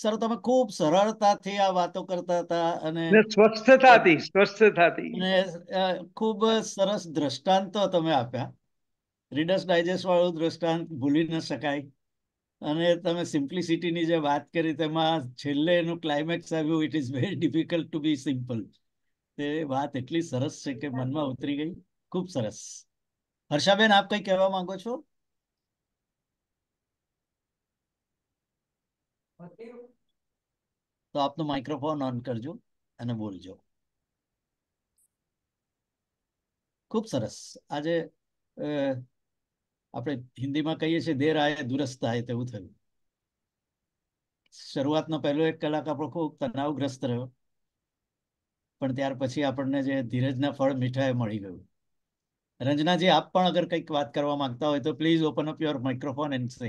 S3: સર તમે ખૂબ સરળતાથી આ વાતો કરતા હતા અને સ્વસ્થતાથી
S1: સ્વસ્થતાથી
S3: અને ખૂબ સરસ દ્રષ્ટાંતો તમે આપ્યા રીડર્સ ડાયજેસ્ટ વાળું દ્રષ્ટાંત ભૂલી ન શકાય અને તમે સિમ્પ્લિસિટીની જે વાત કરી તેમાં છેલ્લે એનું ક્લાઇમેક્સ આવ્યું it is very difficult to be simple તે વાત એટલી સરસ છે કે મનમાં ઉતરી ગઈ ખૂબ સરસ હર્ષાબેન આપ કઈ કહેવા માંગો છો તો આપનું માઇક્રોફોન ઓન કરજો અને બોલજો ખૂબ સરસ આજે આપણે હિન્દીમાં કહીએ છીએ દેર આયે દુરસ્ત આયે તેવું થયું શરૂઆતનો પહેલો એક કલાક આપણો ખૂબ તણાવગ્રસ્ત રહ્યો પણ ત્યાર પછી આપણને જે ધીરજના ફળ મીઠાએ મળી ગયું રંજનાજી આપ પણ અગર કંઈક વાત કરવા માંગતા હોય તો please open up your microphone and say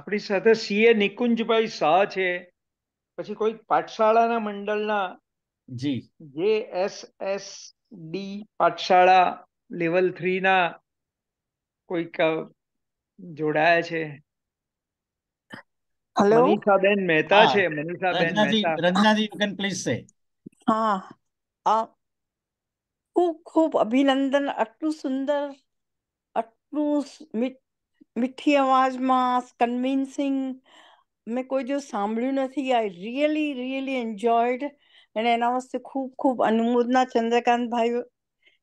S1: આપણી સાથે સીએ નિકુંજભાઈ શાહ છે પછી કોઈ પાઠશાળાના મંડળના જી જે એસ એસ ડી પાઠશાળા લેવલ થ્રી ના કોઈક જોડાયા છે
S3: હેલો મનીષાબેન
S1: મહેતા છે Manishaben Mehta
S3: Ranjanaji you can please say હા આ
S5: ખૂબ ખૂબ અભિનંદન આટલું સુંદર આટલું મીઠી અવાજમાં કન્વિન્સિંગ મેં કોઈ જો સાંભળ્યું નથી આઈ રિયલી રિયલી એન્જોયડ અને એના વાસ્તે ખૂબ ખૂબ અનુમોદના ચંદ્રકાંત ભાઈ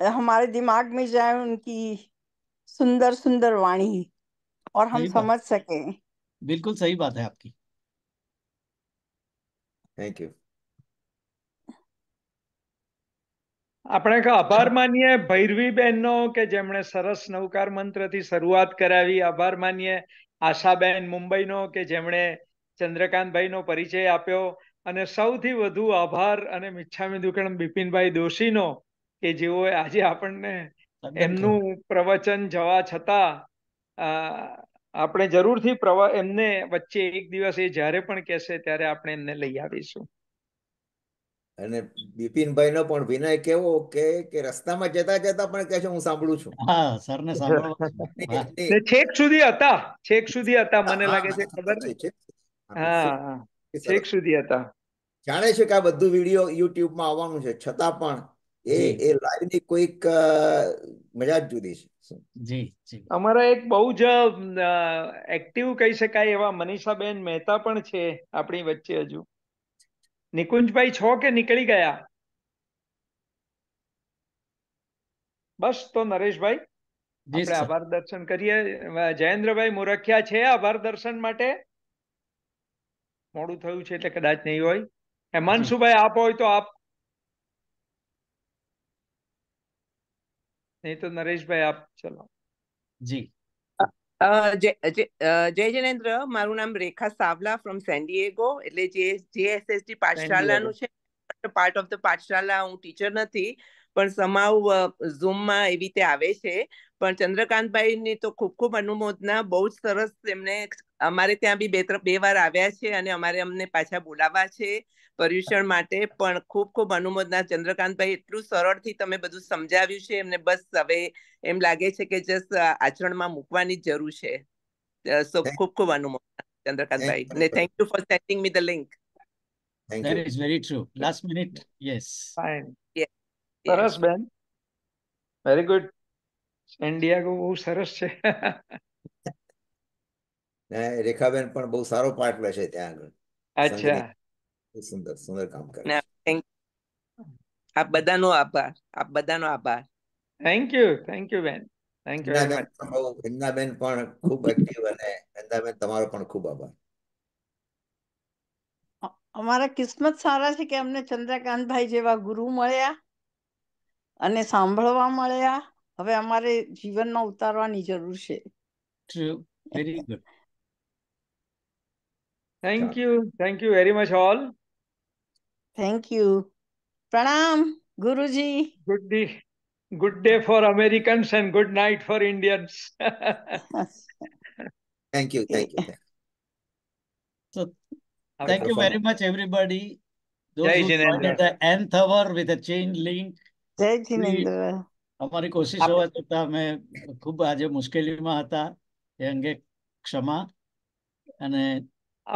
S5: हमारे दिमाग में जाए उनकी सुंदर सुंदर वाणी और हम समझ
S3: सके बिल्कुल सही बात है आपकी થેન્ક યુ
S1: આપણે આભાર માનીએ ભૈરવી બહેનનો કે જેમણે સરસ નવકાર મંત્રથી શરૂઆત કરાવી આભાર માનીએ આશાબેન મુંબઈનો કે જેમણે ચંદ્રકાંતભાઈનો પરિચય આપ્યો અને સૌથી વધુ આભાર અને મિચ્છામી દુકડમ બિપિનભાઈ દોશીનો કે જેઓએ આજે આપણને એમનું પ્રવચન જવા છતાં આપણે જરૂરથી એમને વચ્ચે એક દિવસ એ જ્યારે પણ કહેશે ત્યારે આપણે એમને લઈ આવીશું
S4: અને બિપિનભાઈ નો પણ વિનય કેવો કે કે રસ્તામાં જતા જતા
S1: પણ કહે છે હું સાંભળું છું હા સરને સાંભળવા છેક સુધી હતા છેક સુધી હતા મને લાગે છે ખબર છે હા છેક સુધી હતા જાણે
S4: છે કે આ બધું વિડીયો યુટ્યુબ માં આવવાનું છે છતાં પણ એ એ લાઈવ કોઈક મજા જ જુદી છે
S1: અમારા એક બહુ જ એક્ટિવ કહી શકાય એવા મનીષાબેન મહેતા પણ છે આપણી વચ્ચે હજુ નિકુંજભાઈ છો કે નીકળી ગયા બસ તો નરેશભાઈ આપણે આભાર દર્શન કરીએ જયેન્દ્રભાઈ મુરખિયા છે આભાર દર્શન માટે મોડું થયું છે એટલે કદાચ નહીં હોય હેમાંશુભાઈ આપ હોય તો આપ નહીં તો નરેશભાઈ આપ ચલાવો
S2: જી જય જનેન્દ્ર મારું નામ રેખા સાવલા ફ્રોમ સેન એટલે જે જેએસએસડી પાઠશાલાનું
S5: છે પાર્ટ ઓફ ધ પાઠશાલા હું ટીચર નથી પણ સમાવ ઝૂમમાં એવી રીતે આવે છે પણ ચંદ્રકાંતભાઈની તો ખૂબ ખૂબ અનુમોદના બહુ જ સરસ એમને અમારે ત્યાં બી બે ત્રણ બે વાર આવ્યા છે અને અમારે અમને પાછા બોલાવા છે પર્યુષણ
S4: માટે પણ ખૂબ ખૂબ અનુમોદના ચંદ્રકાંતભાઈ એટલું સરળથી તમે બધું સમજાવ્યું છે એમને બસ હવે એમ લાગે છે કે જસ્ટ આચરણમાં મૂકવાની જરૂર છે સો ખૂબ ખૂબ અનુમોદના ચંદ્રકાંતભાઈ ને thank you for sending me the link
S3: Thank that you. is very
S1: true. Last minute, yes. Fine. Yeah. Yes. Saras, San બહુ સરસ છે
S4: રેખાબેન પણ બહુ સારો પાર્ટ લે છે ત્યાં આગળ અચ્છા સુંદર સુંદર કામ કરે આપ બધાનો આભાર આપ બધાનો આભાર થેન્ક યુ થેન્ક યુ બેન thank you very much Nandaben પણ ખૂબ એક્ટિવ અને વૃંદાબેન તમારો પણ ખૂબ આભાર
S5: અમારા કિસ્મત સારા છે કે અમને ચંદ્રકાંતભાઈ જેવા ગુરુ મળ્યા અને સાંભળવા મળ્યા હવે અમારે જીવનમાં ઉતારવાની જરૂર છે
S1: thank you thank you very much all
S5: thank you પ્રણામ ગુરુજી
S1: good day good day for Americans and good night for Indians
S4: thank you thank you so thank
S1: you
S3: very much everybody
S4: those Jai who joined at the
S3: nth hour with a અમારી કોશિશ હોવા છતાં અમે ખૂબ આજે મુશ્કેલીમાં હતા એ અંગે ક્ષમા
S1: અને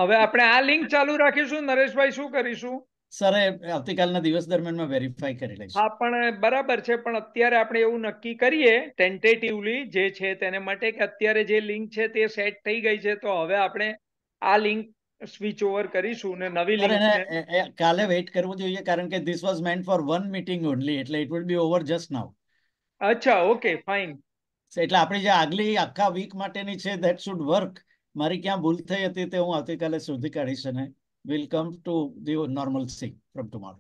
S1: હવે આપણે આ લિંક ચાલુ રાખીશું નરેશભાઈ શું કરીશું સર આવતીકાલના દિવસ દરમિયાન વેરીફાઈ કરી લઈશું હા પણ બરાબર છે પણ અત્યારે આપણે એવું નક્કી કરીએ ટેન્ટેટિવલી જે છે તેને માટે કે અત્યારે જે લિંક છે તે સેટ થઈ ગઈ છે તો હવે આપણે આ લિંક સ્વિચ ઓવર કરીશું ને નવી લિંક
S3: કાલે વેઇટ કરવું જોઈએ કારણ કે this was meant for one meeting only એટલે it will be over just now અચ્છા ઓકે ફાઇન એટલે આપણે જે આગલી આખા વીક માટેની છે ધેટ શુડ વર્ક મારી ક્યાં ભૂલ થઈ હતી તે હું આવતીકાલે શોધી કાઢીશ અને will come to the normal see from tomorrow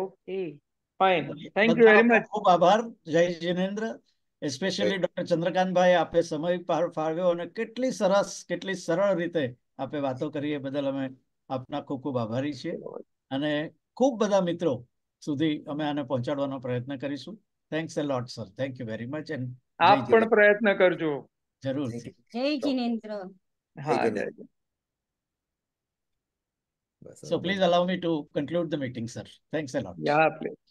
S1: okay fine thank you very
S3: much ખૂબ આભાર જય જીનેન્દ્ર એસ્પેશિયલી ડોક્ટર ચંદ્રકાંતભાઈ આપે સમય ફાળવ્યો અને કેટલી સરસ કેટલી સરળ રીતે આપે વાતો કરીએ બદલ અમે આપના ખૂબ ખૂબ આભારી છીએ અને ખૂબ બધા મિત્રો સુધી અમે આને પહોંચાડવાનો પ્રયત્ન કરીશું Thanks a lot, sir. Thank you very much. And आप पण प्रयत्न कर जो जरूर
S2: जय जिनेंद्र
S3: हाँ so please allow me to
S1: conclude the meeting sir thanks a lot yeah please